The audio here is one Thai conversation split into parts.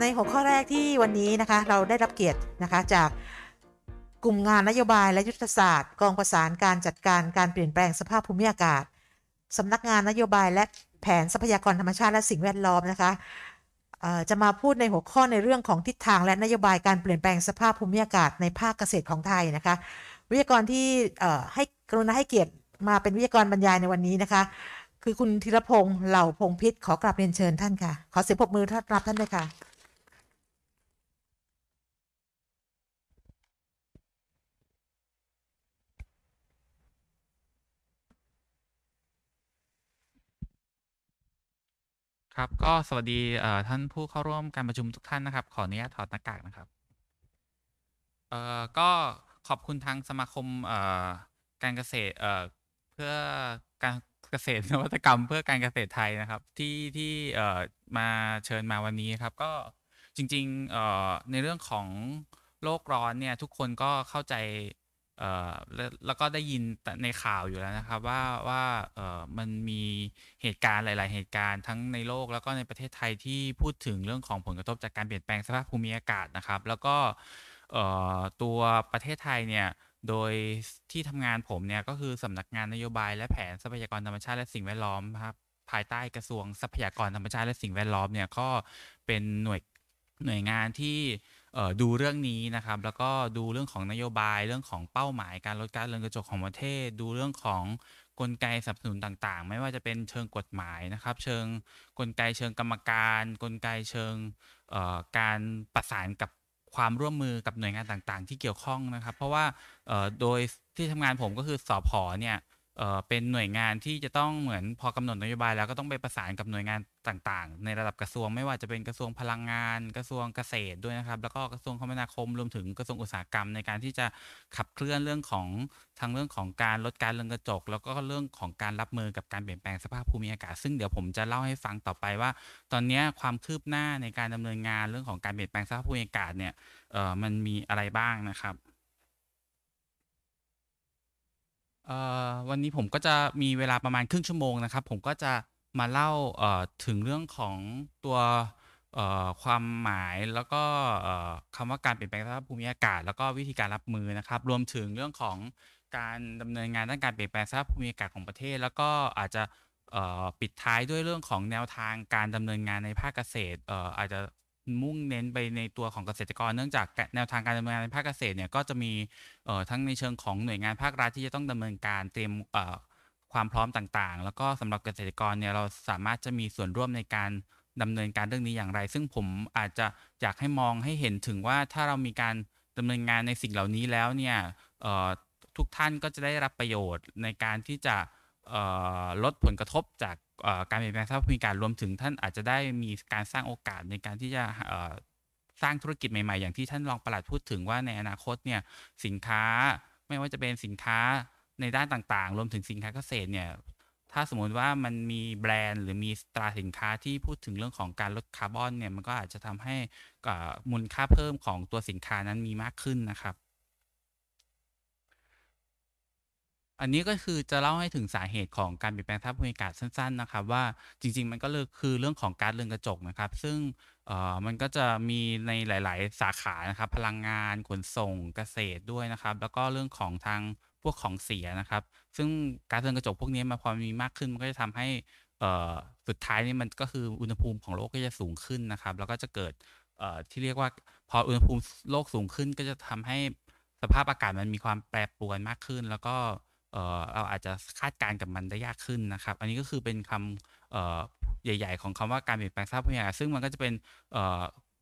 ในหัวข้อแรกที่วันนี้นะคะเราได้รับเกียรตินะคะจากกลุ่มงานนโยบายและยุทธศาสตร์กองประสานการจัดการการเปลี่ยนแปลงสภาพภูมิอากาศสำนักงานนโยบายและแผนทรัพยากรธรรมชาติและสิ่งแวดล้อมนะคะจะมาพูดในหัวข้อในเรื่องของทิศทางและนโยบายการเปลี่ยนแปลงสภาพภูมิอากาศในภาคเกษตรของไทยนะคะวิทยากรที่ให้กรุณาให้เกียรติมาเป็นวิทยากรบรรยายในวันนี้นะคะ คือคุณธีรพงศ์เหล่าพงพิษขอกราบเรียนเชิญท่านค่ะขอเสียงปรบมือท่านรับท่านด้วยค่ะครับ ก็สวัสดีท่านผู้เข้าร่วมการประชุมทุกท่านนะครับ ขออนุญาตถอดหน้ากาก นะครับเอ่อก็ขอบคุณทางสมาคมเอ่อการเกษตรเอ่อเพื่อการเกษตรนวัตกรรม เพื่อการเกษตรไทยนะครับ ที่ที่เอ่อมาเชิญมาวันนี้ครับก็จริงๆเอ่อในเรื่องของโลกร้อนเนี่ยทุกคนก็เข้าใจแล้วก็ได้ยินในข่าวอยู่แล้วนะครับว่าว่ามันมีเหตุการณ์หลาย ๆเหตุการณ์ทั้งในโลกแล้วก็ในประเทศไทยที่พูดถึงเรื่องของผลกระทบจากการเปลี่ยนแปลงสภาพภูมิอากาศนะครับแล้วก็ตัวประเทศไทยเนี่ยโดยที่ทำงานผมเนี่ยก็คือสำนักงานนโยบายและแผนทรัพยากรธรรมชาติและสิ่งแวดล้อมครับภายใต้กระทรวงทรัพยากรธรรมชาติและสิ่งแวดล้อมเนี่ยก็เป็นหน่วยหน่วยงานที่ดูเรื่องนี้นะครับแล้วก็ดูเรื่องของนโยบายเรื่องของเป้าหมาย การลดการเรือนกระจกของประเทศ ดูเรื่องของกลไกสนับสนุนต่างๆ ไม่ว่าจะเป็นเชิงกฎหมายนะครับเชิงกลไกเชิงกรรมการ กลไกเชิงการประสานกับความร่วมมือกับหน่วยงานต่างๆ ที่เกี่ยวข้องนะครับ เพราะว่าโดยที่ทำงานผมก็คือสอพอเนี่ยเป็นหน่วยงานที่จะต้องเหมือนพอกำหนดนโยบายแล้ว ก็ต้องไปประสานกับหน่วยงานต่างๆ ในระดับกระทรวงไม่ว่าจะเป็นกระทรวงพลังงาน กระทรวงเกษตรด้วยนะครับ แล้วก็กระทรวงคมนาคม รวมถึงกระทรวงอุตสาหกรรม ในการที่จะขับเคลื่อนเรื่องของทางเรื่องของการลดการเรือนกระจก แล้วก็เรื่องของการรับมือกับการเปลี่ยนแปลงสภาพภูมิอากาศ ซึ่งเดี๋ยวผมจะเล่าให้ฟังต่อไปว่า ตอนนี้ความคืบหน้าในการดำเนินงานเรื่องของการเปลี่ยนแปลงสภาพภูมิอากาศเนี่ยมันมีอะไรบ้างนะครับวันนี้ผมก็จะมีเวลาประมาณครึ่งชั่วโมงนะครับ ผมก็จะมาเล่าถึงเรื่องของตัวความหมายแล้วก็คำว่าการเปลี่ยนแปลงสภาพภูมิอากาศแล้วก็วิธีการรับมือนะครับ รวมถึงเรื่องของการดำเนินงานด้านการเปลี่ยนแปลงสภาพภูมิอากาศของประเทศ แล้วก็อาจจะปิดท้ายด้วยเรื่องของแนวทางการดำเนินงานในภาคเกษตรอาจจะมุ่งเน้นไปในตัวของเกษตรกร เนื่องจากแนวทางการดำเนินงานในภาคเกษตรเนี่ยก็จะมีทั้งในเชิงของหน่วยงานภาครัฐที่จะต้องดำเนินการเตรียมความพร้อมต่าง ๆ แล้วก็สำหรับเกษตรกรเนี่ยเราสามารถจะมีส่วนร่วมในการดำเนินการเรื่องนี้อย่างไร ซึ่งผมอาจจะอยากให้มองให้เห็นถึงว่าถ้าเรามีการดำเนินงานในสิ่งเหล่านี้แล้วเนี่ยทุกท่านก็จะได้รับประโยชน์ในการที่จะลดผลกระทบจากการเปลี่ยนแปลงสภาพภูมิอากาศรวมถึงท่านอาจจะได้มีการสร้างโอกาสในการที่จะสร้างธุรกิจใหม่ ๆ อย่างที่ท่านรองประหลัดพูดถึงว่าในอนาคตเนี่ยสินค้าไม่ว่าจะเป็นสินค้าในด้านต่างๆ รวมถึงสินค้าเกษตรเนี่ยถ้าสมมติว่ามันมีแบรนด์ หรือมีตราสินค้าที่พูดถึงเรื่องของการลดคาร์บอนเนี่ยมันก็อาจจะทำให้มูลค่าเพิ่มของตัวสินค้านั้นมีมากขึ้นนะครับอันนี้ก็คือจะเล่าให้ถึงสาเหตุของการเปลี่ยนแปลงสภาพภูมิอากาศสั้นๆนะครับ ว่าจริง ๆมันก็เคือเรื่องของการเรือนกระจกนะครับ ซึ่งเอ่อมันก็จะมีในหลาย ๆ สาขานะครับ พลังงานขนส่งเกษตรด้วยนะครับ แล้วก็เรื่องของทางพวกของเสียนะครับ ซึ่งการเรือนกระจกพวกนี้มาพอมีมากขึ้นมันก็จะทำให้เอ่อสุดท้ายนี่มันก็คืออุณหภูมิของโลกก็จะสูงขึ้นนะครับแล้วก็จะเกิดเอ่อที่เรียกว่า พออุณหภูมิโลกสูงขึ้น ก็จะทำให้สภาพอากาศมันมีความแปรปรวนมากขึ้นแล้วก็เราอาจจะคาดการณ์กับมันได้ยากขึ้นนะครับ อันนี้ก็คือเป็นคำใหญ่ ๆ ของคำว่าการเปลี่ยนแปลงทรัพยากรซึ่งมันก็จะเป็น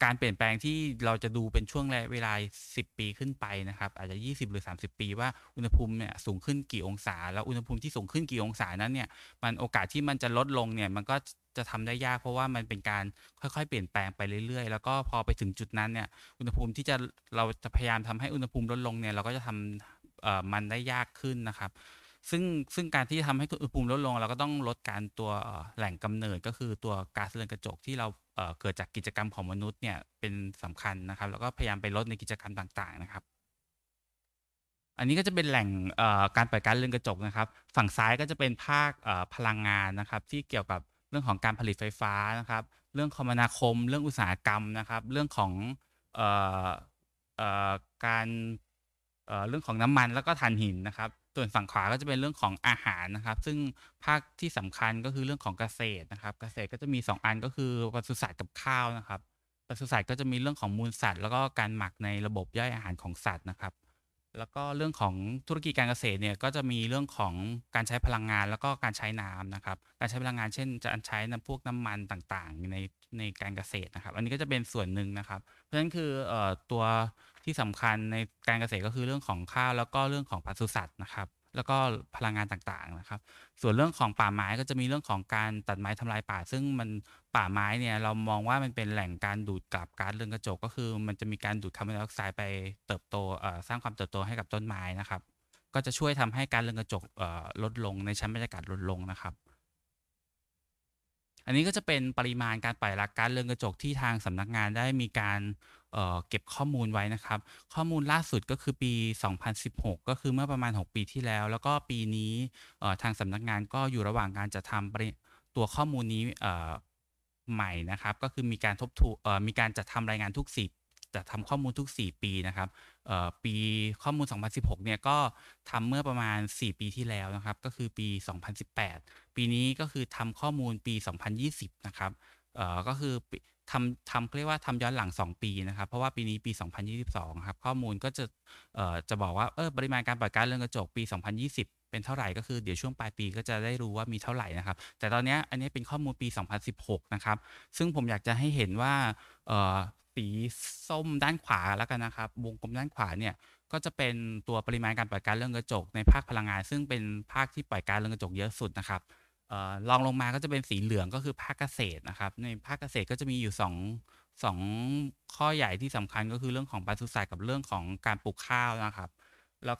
การเปลี่ยนแปลงที่เราจะดูเป็นช่วงระะยเวลา10 ปีขึ้นไปนะครับ อาจจะ 20หรือ 30 ปี ว่าอุณหภูมิเนี่ยสูงขึ้นกี่องศา แล้วอุณหภูมิที่สูง ขึ้นกี่องศานั้น เนี่ยมันโอกาสที่มันจะลดลงเนี่ยมันก็จะทำได้ยาก เพราะว่ามันเป็นการค่อยๆ เปลี่ยนแปลงไปเรื่อยๆ แล้วก็พอไปถึงจุดนั้นเนี่ยอุณหภูมิที่จะเราจะพยายามทำให้อุณหภูมิลดลงเนี่ยเราก็จะทำมันได้ยากขึ้นนะครับ ซึ่งซึ่งการที่ทำให้อุณหภูมิลดลง เราก็ต้องลดการตัวแหล่งกำเนิดก็คือตัวก๊าซเรือนกระจกที่เราเกิดจากกิจกรรมของมนุษย์เนี่ยเป็นสำคัญนะครับแล้วก็พยายามไปลดในกิจกรรมต่าง ๆนะครับ อันนี้ก็จะเป็นแหล่งการปล่อยก๊าซเรือนกระจกนะครับ ฝั่งซ้ายก็จะเป็นภาคพลังงานนะครับ ที่เกี่ยวกับเรื่องของการผลิตไฟฟ้านะครับเรื่องคมนาคม เรื่องอุตสาหกรรมนะครับ เรื่องของการเรื่องของน้ำมันแล้วก็ถ่านหินนะครับ ส่วนฝั่งขวาก็จะเป็นเรื่องของอาหารนะครับ ซึ่งภาคที่สำคัญก็คือเรื่องของเกษตรนะครับ เกษตรก็จะมี 2 อันก็คือปศุสัตว์กับข้าวนะครับ ปศุสัตว์ก็จะมีเรื่องของมูลสัตว์ แล้วก็การหมักในระบบย่อยอาหารของสัตว์นะครับ แล้วก็เรื่องของธุรกิจการเกษตรเนี่ยก็จะมีเรื่องของการใช้พลังงานแล้วก็การใช้น้ำนะครับ การใช้พลังงานเช่น จะใช้น้ำพวกน้ำมันต่างๆ ในในการเกษตรนะครับ อันนี้ก็จะเป็นส่วนหนึ่งนะครับ เพราะฉะนั้นคือตัวที่สำคัญในการเกษตรก็คือเรื่องของข้าวแล้วก็เรื่องของปศุสัตว์นะครับ แล้วก็พลังงานต่างๆนะครับ ส่วนเรื่องของป่าไม้ก็จะมีเรื่องของการตัดไม้ทำลายป่า ซึ่งมันป่าไม้เนี่ยเรามองว่ามันเป็นแหล่งการดูดกลับก๊าซเรือนกระจกก็คือ มันจะมีการดูดคาร์บอนไดออกไซด์ไปเติบโตสร้างความเติบโตให้กับต้นไม้นะครับ ก็จะช่วยทำให้การเรือนกระจกลดลง ในชั้นบรรยากาศลดลงนะครับอันนี้ก็จะเป็นปริมาณการปล่อยรักการเรืองกระจกที่ทางสำนักงานได้มีการเเก็บข้อมูลไว้นะครับ ข้อมูลล่าสุดก็คือปี 2016 ก็คือเมื่อประมาณ 6 ปีที่แล้ว แล้วก็ปีนี้ทางสำนักงานก็อยู่ระหว่างการจะทำตัวข้อมูลนี้ใหม่นะครับ ก็คือมีการทบทวนมีการจัดทำรายงานทุก4จัดทำข้อมูลทุก 4 ปีนะครับปีข้อมูล 2016 เนี่ยก็ทำเมื่อประมาณ 4 ปีที่แล้วนะครับ ก็คือปี 2018 ปีนี้ก็คือทำข้อมูลปี 2020 นะครับก็คือทำทำเรียกว่าทำย้อนหลัง 2 ปีนะครับ เพราะว่าปีนี้ปี 2022 ครับข้อมูลก็จะจะบอกว่าเออปริมาณการปล่อยก๊าซเรือนกระจกปี 2020 เป็นเท่าไหร่ก็คือ เดี๋ยวช่วงปลายปีก็จะได้รู้ว่ามีเท่าไหร่นะครับ แต่ตอนนี้อันนี้เป็นข้อมูลปี 2016 นะครับ ซึ่งผมอยากจะให้เห็นว่าสีส้มด้านขวาแล้วกันนะครับวงกลมด้านขวาเนี่ยก็จะเป็นตัวปริมาณการปล่อยก๊าซเรือนกระจก ในภาคพลังงาน ซึ่งเป็นภาคที่ปล่อยก๊าซเรือนกระจกเยอะสุดนะครับรองลงมาก็จะเป็นสีเหลืองก็คือภาคเกษตรนะครับ ในภาคเกษตรก็จะมีอยู่2อสองข้อใหญ่ที่สำคัญก็คือเรื่องของปศุสัตว์กับเรื่องของการปลูกข้าวนะครับแล้ว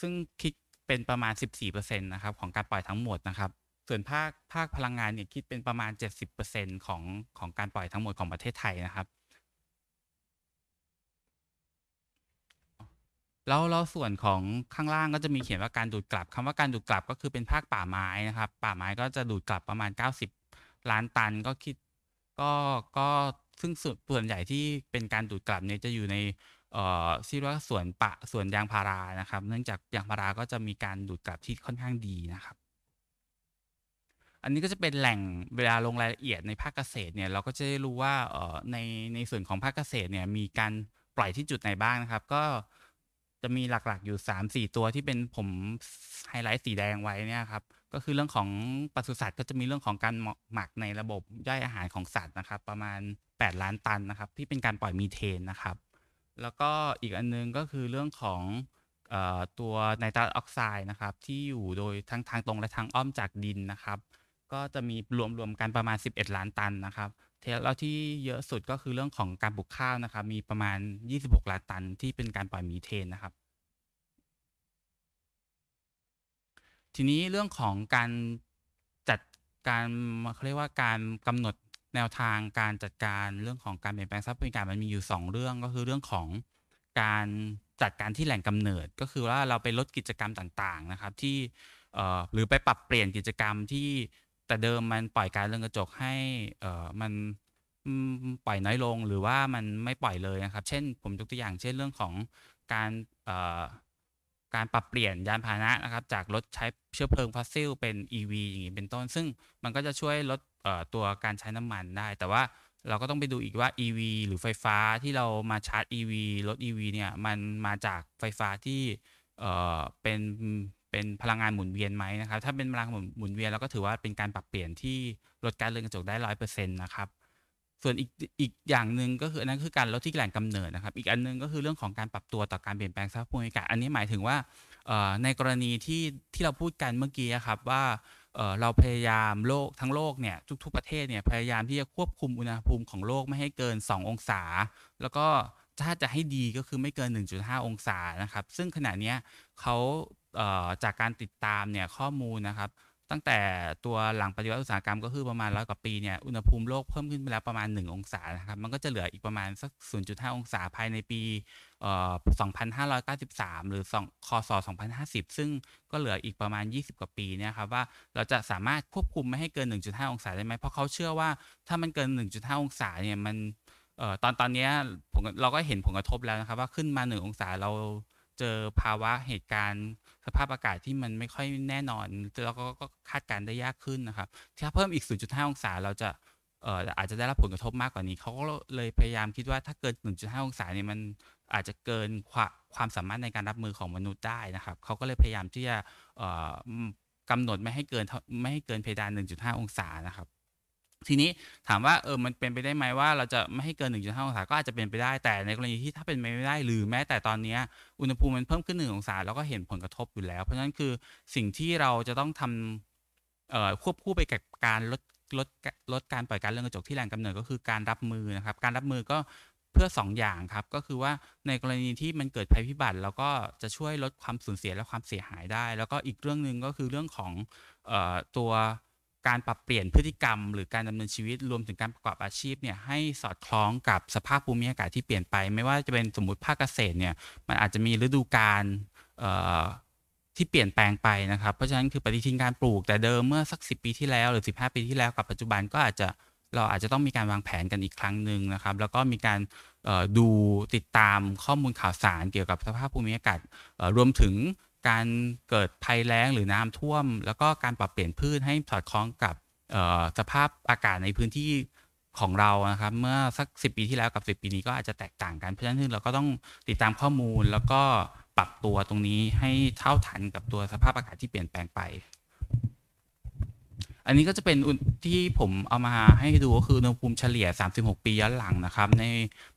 ซึ่งคิดเป็นประมาณ 14%นะครับของการปล่อยทั้งหมดนะครับส่วนภาคภาคพลังงานเนี่ยคิดเป็นประมาณ70%ของของการปล่อยทั้งหมดของประเทศไทยนะครับแล้วแล้วส่วนของข้างล่างก็จะมีเขียนว่าการดูดกลับ คำว่าการดูดกลับก็คือเป็นภาคป่าไม้นะครับ ป่าไม้ก็จะดูดกลับประมาณ 90 ล้านตันก็คิดก็ก็ ซึ่งส่วนใหญ่ที่เป็นการดูดกลับเนี่ยจะอยู่ในเอ่อที่ว่าสวนปะสวนยางพารานะครับ เนื่องจากยางพาราก็จะมีการดูดกลับที่ค่อนข้างดีนะครับ อันนี้ก็จะเป็นแหล่งเวลาลงรายละเอียดในภาคเกษตรเนี่ยเราก็จะได้รู้ว่าเอ่อในในส่วนของภาคเกษตรเนี่ยมีการปล่อยที่จุดไหนบ้างนะครับก็จะมีหลักๆอยู่3่ตัวที่เป็นผมไฮไลท์สีแดงไว้เนี่ยครับ ก็คือเรื่องของปศุสัตว์ก็จะมีเรื่องของการหมักในระบบย่อยอาหารของสัตว์นะครับ ประมาณ 8 ล้านตันนะครับ ที่เป็นการปล่อยมีเทนนะครับ แล้วก็อีกอันนึงก็คือเรื่องของตัวไนตรัสออกไซด์นะครับ ที่อยู่โดยทั้งทางตรงและทางอ้อมจากดินนะครับ ก็จะมีรวมๆกันประมาณ 11 ล้านตันนะครับเทสแล้ที่เยอะสุดก็คือเรื่องของการปลูกข้าวนะครับมีประมาณ 26ล้านตันที่เป็นการปล่อยมีเทนนะครับ ทีนี้เรื่องของการจัดการเขาเรียกว่าการกำหนดแนวทางการจัดการเรื่องของการเปลี่ยนแปลงทรัพยากรมันมีอยู่ 2 เรื่องก็คือเรื่องของการจัดการที่แหล่งกำเนิด ก็คือว่าเราไปลดกิจกรรมต่างๆนะครับที่หรือไปปรับเปลี่ยนกิจกรรมที่แต่เดิมมันปล่อยการเรื่องกระจกให้เอ่อมันปล่อยน้อยลงหรือว่ามันไม่ปล่อยเลยนะครับ เช่นผมยกตัวอย่างเช่นเรื่องของการเอ่อการปรับเปลี่ยนยานพาหนะนะครับ จากรถใช้เชื้อเพลิงฟอสซิลเป็น e ีอย่างนี้เป็นต้นซึ่งมันก็จะช่วยลดตัวการใช้น้ำมันได้ แต่ว่าเราก็ต้องไปดูอีกว่า EV หรือไฟฟ้าที่เรามาชาร์จ EV รถ EV เนี่ยมันมาจากไฟฟ้าที่เป็นเป็นพลังงานหมุนเวียนไหมนะครับ ถ้าเป็นพลังงานหมุนเวียนเราก็ถือว่าเป็นการปรับเปลี่ยนที่ลดการเรือนกระจกได้ร้อยเปอร์เซ็นต์นะครับส่วนอีกอีกอย่างหนึ่งก็คืออันนั้นคือการลดที่แหล่งกำเนิดนะครับ อีกอันนึง ก็คือเรื่องของการปรับตัวต่อการเปลี่ยนแปลงสภาพภูมิอากาศอันนี้หมายถึงว่าในกรณีที่ที่เราพูดกันเมื่อกี้ครับว่าเราพยายามโลกทั้งโลกเนี่ยทุก ๆประเทศเนี่ยพยายามที่จะควบคุมอุณหภูมิของโลกไม่ให้เกิน 2 องศา แล้วก็ถ้าจะให้ดีก็คือไม่เกิน 1.5 องศานะครับ ซึ่งขณะนี้เขาจากการติดตามเนี่ยข้อมูลนะครับ ตั้งแต่ตัวหลังปฏิวัติอุตสาหกรรมก็คือประมาณร้อยกว่าปีเนี่ยอุณหภูมิโลกเพิ่มขึ้นไปแล้ว ประมาณ 1 องศานะครับ มันก็จะเหลืออีกประมาณสัก0.5 องศาภายในปี 2593 หรือคศ2050ซึ่งก็เหลืออีกประมาณ 20 กว่าปีเนี่ยครับว่าเราจะสามารถควบคุมไม่ให้เกิน 1.5 องศาได้ไหมเพราะเขาเชื่อว่าถ้ามันเกิน 1.5 องศาเนี่ยมันตอนตอนนี้เราก็เห็นผลกระทบแล้วนะครับว่าขึ้นมา 1 องศาเราเจอภาวะเหตุการณ์สภาพอากาศที่มันไม่ค่อยแน่นอนแล้วก็คาดการได้ยากขึ้นนะครับ ถ้าเพิ่มอีก 0.5 องศา เราจะอาจจะได้รับผลกระทบมากกว่านี้ เขาก็เลยพยายามคิดว่าถ้าเกิน 1.5 องศาเนี่ยมันอาจจะเกินความสามารถในการรับมือของมนุษย์ได้นะครับ เขาก็เลยพยายามที่จะกำหนดไม่ให้เกินไม่ให้เกินเพดาน 1.5 องศานะครับทีนี้ถามว่าเออมันเป็นไปได้ไหมว่าเราจะไม่ให้เกิน1.5องศา ก็อาจจะเป็นไปได้ แต่ในกรณีที่ถ้าเป็นไปไม่ได้หรือแม้แต่ตอนนี้อุณหภูมิมันเพิ่มขึ้น1องศาแล้วก็เห็นผลกระทบอยู่แล้ว เพราะฉะนั้นคือสิ่งที่เราจะต้องทำเอ่อควบคู่ไปกับการลดลดลดการปล่อยการเรื่องกระจกที่แหล่งกำเนิดก็คือการรับมือนะครับ การรับมือก็เพื่อ2อย่างครับ ก็คือว่าในกรณีที่มันเกิดภัยพิบัติเราก็จะช่วยลดความสูญเสียและความเสียหายได้ แล้วก็อีกเรื่องหนึ่งก็คือเรื่องของออตัวการปรับเปลี่ยนพฤติกรรม หรือการดำเนินชีวิต รวมถึงการประกอบอาชีพเนี่ยให้สอดคล้องกับสภาพภูมิอากาศที่เปลี่ยนไปไม่ว่าจะเป็นสมมติภาคเกษตรเนี่ย มันอาจจะมีฤดูกาลที่เปลี่ยนแปลงไปนะครับ เพราะฉะนั้นคือปฏิทินการปลูกแต่เดิมเมื่อ สัก 10 ปีที่แล้วหรือ 15 ปีที่แล้ว กับปัจจุบันก็อาจจะเราอาจจะต้องมีการวางแผนกันอีกครั้งหนึ่งนะครับแล้วก็มีการดูติดตามข้อมูลข่าวสารเกี่ยวกับสภาพภูมิอากาศรวมถึงการเกิดภัยแล้งหรือน้ำท่วม แล้วก็การปรับเปลี่ยนพืชให้สอดคล้องกับสภาพอากาศในพื้นที่ของเรานะครับเมื่อสักสิปีที่แล้วกับสิปีนี้ก็อาจจะแตกต่างกันเพราะฉะนั้น เราก็ต้องติดตามข้อมูลแล้วก็ปรับตัวตรงนี้ให้เท่าทันกับตัวสภาพอากาศที่เปลี่ยนแปลงไปอันนี้ก็จะเป็นที่ผมเอามาให้ดูก็คืออุณหภูมิเฉลี่ย 36 ปีย้อนหลังนะครับใน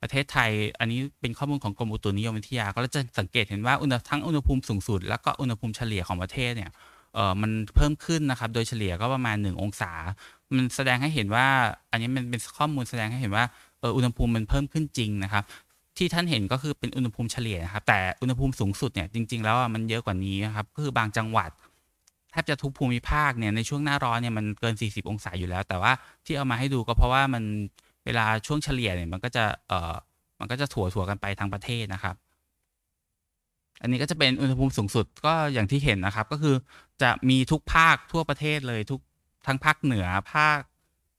ประเทศไทย อันนี้เป็นข้อมูลของกรมอุตุนิยมวิทยา ก็จะสังเกตเห็นว่าอุณหทั้งอุณหภูมิสูงสุด แล้วก็อุณหภูมิเฉลี่ยของประเทศเนี่ยเออมันเพิ่มขึ้นนะครับ โดยเฉลี่ยก็ประมาณ 1องศา มันแสดงให้เห็นว่า อันนี้มันเป็นข้อมูลแสดงให้เห็นว่าเอออุณหภูมิมันเพิ่มขึ้นจริงนะครับ ที่ท่านเห็นก็คือเป็นอุณหภูมิเฉลี่ยนะครับ แต่อุณหภูมิสูงสุดเนี่ยจริงๆแล้วมันเยอะกว่านี้นะครับคือบางจังหวัดทบจะทุกภูมิภาคเนี่ยในช่วงหน้าร้อนเนี่ยมันเกิน 40 องศาอยู่แล้วแต่ว่าที่เอามาให้ดูก็เพราะว่ามันเวลาช่วงเฉลี่ยเนี่ยมันก็จะเอ่อมันก็จะถั่วถัวกันไปทางประเทศนะครับ อันนี้ก็จะเป็นอุณหภูมิสูงสุดก็อย่างที่เห็นนะครับ ก็คือจะมีทุกภาคทั่วประเทศเลยทุกทั้งภาคเหนือภาค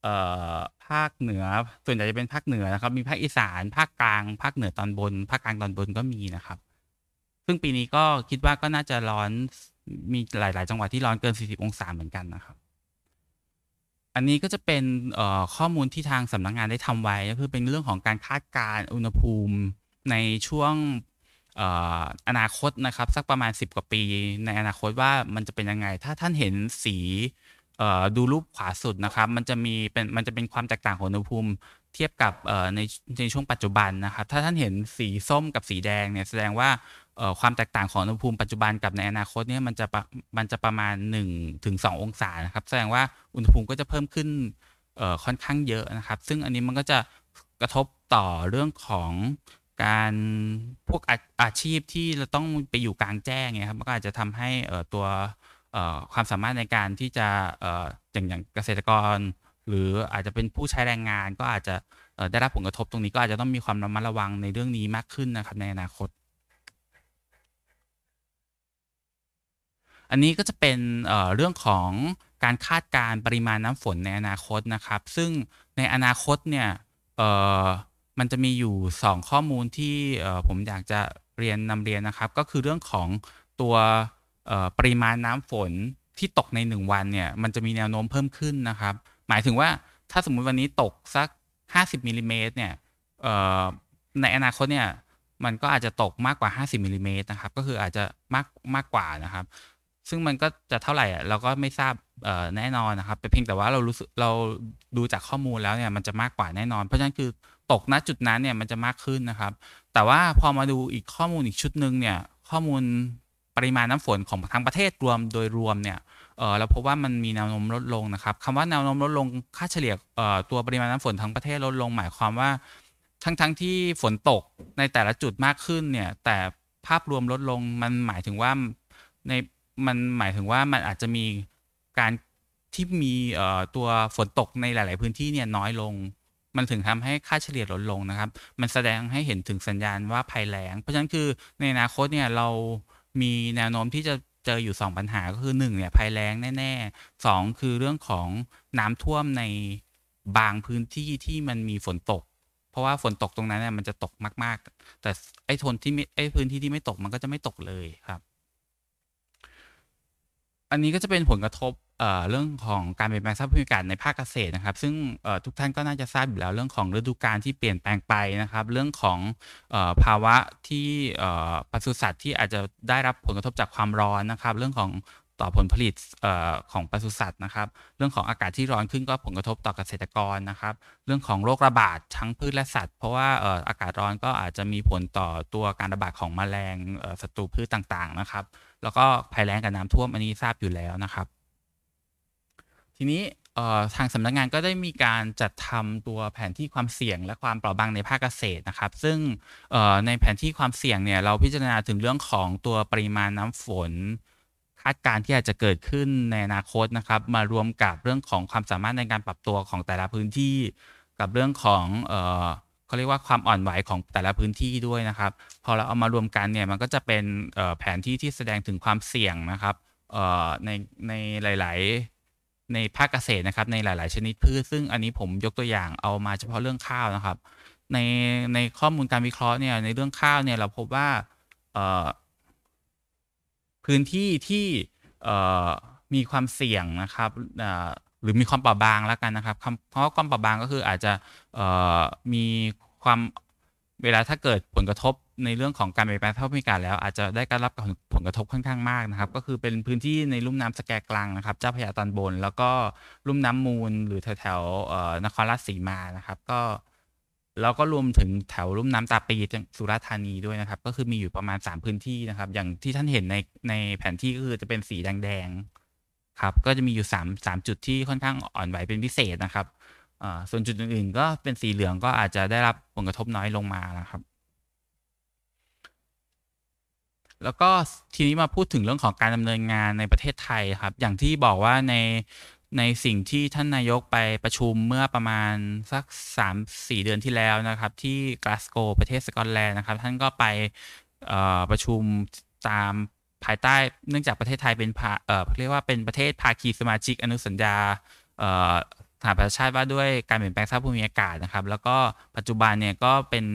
เอ่อภาคเหนือ ส่วนใหญ่จะเป็นภาคเหนือนะครับ มีภาคอีสานภาคกลางภาคเหนือตอนบน ภาคกลางตอนบนก็มีนะครับ ซึ่งปีนี้ก็คิดว่าก็น่าจะร้อนมีหลาย ๆ จังหวัดที่ร้อนเกิน 40 องศาเหมือนกันนะครับ อันนี้ก็จะเป็นข้อมูลที่ทางสำนักงงานได้ทำไว้ก็คือเป็นเรื่องของการคาดการณ์อุณหภูมิในช่วงอนาคตนะครับ สักประมาณ 10 กว่าปีในอนาคตว่ามันจะเป็นยังไง ถ้าท่านเห็นสีดูรูปขวาสุดนะครับ มันจะมีเป็นมันจะเป็นความแตกต่างของอุณหภูมิเทียบกับในในช่วงปัจจุบันนะครับ ถ้าท่านเห็นสีส้มกับสีแดงเนี่ยแสดงว่าความแตกต่างของอุณหภูมิปัจจุบันกับในอนาคตเนี่ยมันจะมันจะประมาณ1สองศานะครับ แสดงว่าอุณหภูมิก็จะเพิ่มขึ้นค่อนข้างเยอะนะครับ ซึ่งอันนี้มันก็จะกระทบต่อเรื่องของการพวกอาชีพที่เราต้องไปอยู่กลางแจ้งเนี่ยครับมันก็อาจจะทำให้ตัวความสามารถในการที่จะอย่างอย่างเกษตรกร หรืออาจจะเป็นผู้ใช้แรงงานก็อาจจะได้รับผลกระทบตรงนี้ก็ อาจจะต้องมีความระมัดระวังในเรื่องนี้มากขึ้นนะครับในอนาคตอันนี้ก็จะเป็นเรื่องของการคาดการปริมาณน้ำฝนในอนาคตนะครับ ซึ่งในอนาคตเนี่ยมันจะมีอยู่ 2 ข้อมูลที่ผมอยากจะเรียนนำเรียนนะครับก็คือเรื่องของตัวปริมาณน้ำฝนที่ตกใน 1 วันเนี่ยมันจะมีแนวโน้มเพิ่มขึ้นนะครับ หมายถึงว่าถ้าสมมุติวันนี้ตก สัก50มิลิเมตรเนี่ยในอนาคตเนี่ยมันก็อาจจะตกมากกว่า50มิลิเมตรนะครับก็คืออาจจะมากมากกว่านะครับซึ่งมันก็จะเท่าไหร่เราก็ไม่ทราบแน่นอนนะครับป็นเพียงแต่ว่าเรารู้สึกเราดูจากข้อมูลแล้วเนี่ย มันจะมากกว่าแน่นอนเพราะฉะนั้นคือตกณจุดนั้นเนี่ยมันจะมากขึ้นนะครับ แต่ว่าพอมาดูอีกข้อมูลอีกชุดหนึ่งเนี่ยข้อมูลปริมาณน้ำฝนของทั้งประเทศรวมโดยรวมเนี่ยเราพบว่ามันมีแนวโน้มลดลงนะครับคำว่าแนวโน้มลดลงค่าเฉลี่ยตัวปริมาณน้ำฝนทั้งประเทศลดลง หมายความว่า ทั้งๆทที่ฝนตกในแต่ละจุดมากขึ้นเนี่ยแต่ภาพรวมลดลงมันหมายถึงว่าในมันหมายถึงว่ามันอาจจะมีการที่มีตัวฝนตกในหลาย ๆ พื้นที่เนี่ยน้อยลง มันถึงทำให้ค่าเฉลี่ยลดลงนะครับ มันแสดงให้เห็นถึงสัญญาณว่าภัยแล้ง เพราะฉะนั้นคือในอนาคต เนี่ย เรามีแนวโน้มที่จะเจออยู่ 2 ปัญหาก็คือ 1เนี่ยภัยแล้งแน่ๆ 2 คือเรื่องของน้ำท่วมในบางพื้นที่ที่มันมีฝนตก เพราะว่าฝนตกตรงนั้นเนี่ยมันจะตกมาก ๆ แต่ไอ้ทนที่ไอ้พื้นที่ที่ไม่ตกมันก็จะไม่ตกเลยครับอันนี้ก็จะเป็นผลกระทบเรื่องของการเปลี่ยนแปลงสภาพภูมิอากาศในภาคเกษตรนะครับ ซึ่งทุกท่านก็น่าจะทราบอยู่แล้วเรื่องของฤดูกาลที่เปลี่ยนแปลงไปนะครับ เรื่องของภาวะที่ปศุสัตว์ที่อาจจะได้รับผลกระทบจากความร้อนนะครับ เรื่องของต่อผลผลิตของปศุสัตว์นะครับ เรื่องของอากาศที่ร้อนขึ้นก็ผลกระทบต่อเกษตรกรนะครับ เรื่องของโรคระบาดทั้งพืชและสัตว์ เพราะว่าอากาศร้อนก็อาจจะมีผลต่อตัวการระบาดของแมลงศัตรูพืชต่างๆ นะครับแล้วก็ภัยแล้งกับน้ำท่วมอันนี้ทราบอยู่แล้วนะครับทีนี้ทางสำนักงานก็ได้มีการจัดทำตัวแผนที่ความเสี่ยงและความเปราะบางในภาคเกษตรนะครับซึ่งในแผนที่ความเสี่ยงเนี่ยเราพิจารณาถึงเรื่องของตัวปริมาณน้ำฝน คาดการณ์ที่อาจจะเกิดขึ้นในอนาคตนะครับมารวมกับเรื่องของความสามารถในการปรับตัวของแต่ละพื้นที่ กับเรื่องของเขาเรียกว่าความอ่อนไหวของแต่ละพื้นที่ด้วยนะครับ พอเราเอามารวมกันเนี่ยมันก็จะเป็นแผนที่ที่แสดงถึงความเสี่ยงนะครับในในหลาย ๆ ในภาคเกษตรนะครับ ในหลาย ๆ ชนิดพืชซึ่งอันนี้ผมยกตัวอย่างเอามาเฉพาะเรื่องข้าวนะครับ ในในข้อมูลการวิเคราะห์เนี่ยในเรื่องข้าวเนี่ยเราพบว่าพื้นที่ที่มีความเสี่ยงนะครับรือมีความเปราะบางแล้วกันนะครับเพราะความเปราะบางก็คืออาจจะมีความเวลาถ้าเกิดผลกระทบในเรื่องของการเปลี่ยนแปลงสภาพอากาศแล้วอาจจะได้การรับผลกระทบค่อนข้างมากนะครับ ก็คือเป็นพื้นที่ในลุ่มน้ำสแกกลังนะครับเจ้าพยาตอนบน แล้วก็ลุ่มน้ำมูล หรือแถวแถวนครราชสีมานะครับ ก็แล้วก็รวมถึงแถวลุ่มน้ำตาปีสุราษฎร์ธานีด้วยนะครับ ก็คือมีอยู่ประมาณ3พื้นที่นะครับอย่างที่ท่านเห็นในในแผนที่ก็คือจะเป็นสีแดงงครับ ก็จะมีอยู่ 3 3จุดที่ค่อนข้างอ่อนไหวเป็นพิเศษนะครับส่วนจุดอื่นๆ ก็เป็นสีเหลืองก็อาจจะได้รับผลกระทบน้อยลงมานะครับ แล้วก็ทีนี้มาพูดถึงเรื่องของการดำเนินงานในประเทศไทยครับ อย่างที่บอกว่าในในสิ่งที่ท่านนายกไปประชุมเมื่อประมาณ สัก 3-4 เดือนที่แล้วนะครับ ที่กลาสโกประเทศสกอตแลนด์นะครับ ท่านก็ไปประชุมตามภายใต้เนื่องจากประเทศไทย เป็นภาเอ่อเรียกว่าเป็นประเทศภาคีสมาชิก อนุสัญญาเอ่อสหประชาชาติว่าด้วยการเปลี่ยนแปลงสภาพภูมิอากาศนะครับ แล้วก็ปัจจุบันเนี่ยก็เป็น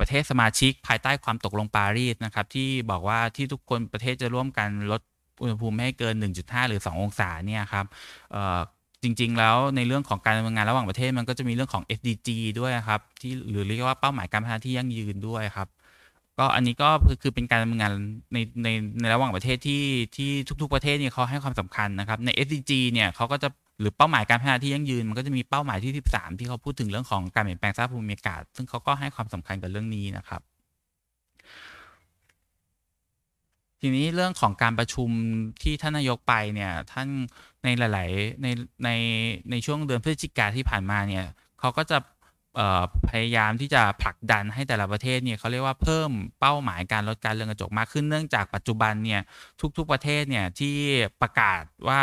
ประเทศสมาชิกภายใต้ความตกลงปารีสนะครับ ที่บอกว่าที่ทุกคนประเทศจะร่วมกันลดอุณหภูมิให้เกิน 1.5 หรือ 2 องศาเนี่ยครับจริง ๆ แล้วในเรื่องของการดำเนินงานระหว่างประเทศมันก็จะมีเรื่องของ SDG ด้วยครับที่หรือเรียกว่าเป้าหมายการพัฒนาที่ยั่งยืนด้วยครับก็อันนี้ก็คือเป็นการดำเนินงาน ใน ในในระหว่างประเทศที่ที่ทุก ๆประเทศเนี่ยเขาให้ความสำคัญนะครับ ใน SDG เนี่ยเขาก็จะหรือเป้าหมายการพัฒนาที่ยั่งยืน มันก็จะมีเป้าหมายที่ 13 ที่เขาพูดถึงเรื่องของการเปลี่ยนแปลงสภาพภูมิอากาศ ซึ่งเขาก็ให้ความสำคัญกับเรื่องนี้นะครับ ทีนี้เรื่องของการประชุมที่ท่านนายกไปเนี่ยท่านในหลาย ๆในในในช่วงเดือนพฤศจิกาที่ผ่านมาเนี่ยเขาก็จะพยายามที่จะผลักดันให้แต่ละประเทศเนี่ยเขาเรียกว่าเพิ่มเป้าหมายการลดการเรือนกระจกมากขึ้นเนื่องจากปัจจุบันเนี่ยทุก ๆประเทศเนี่ย ที่ประกาศว่า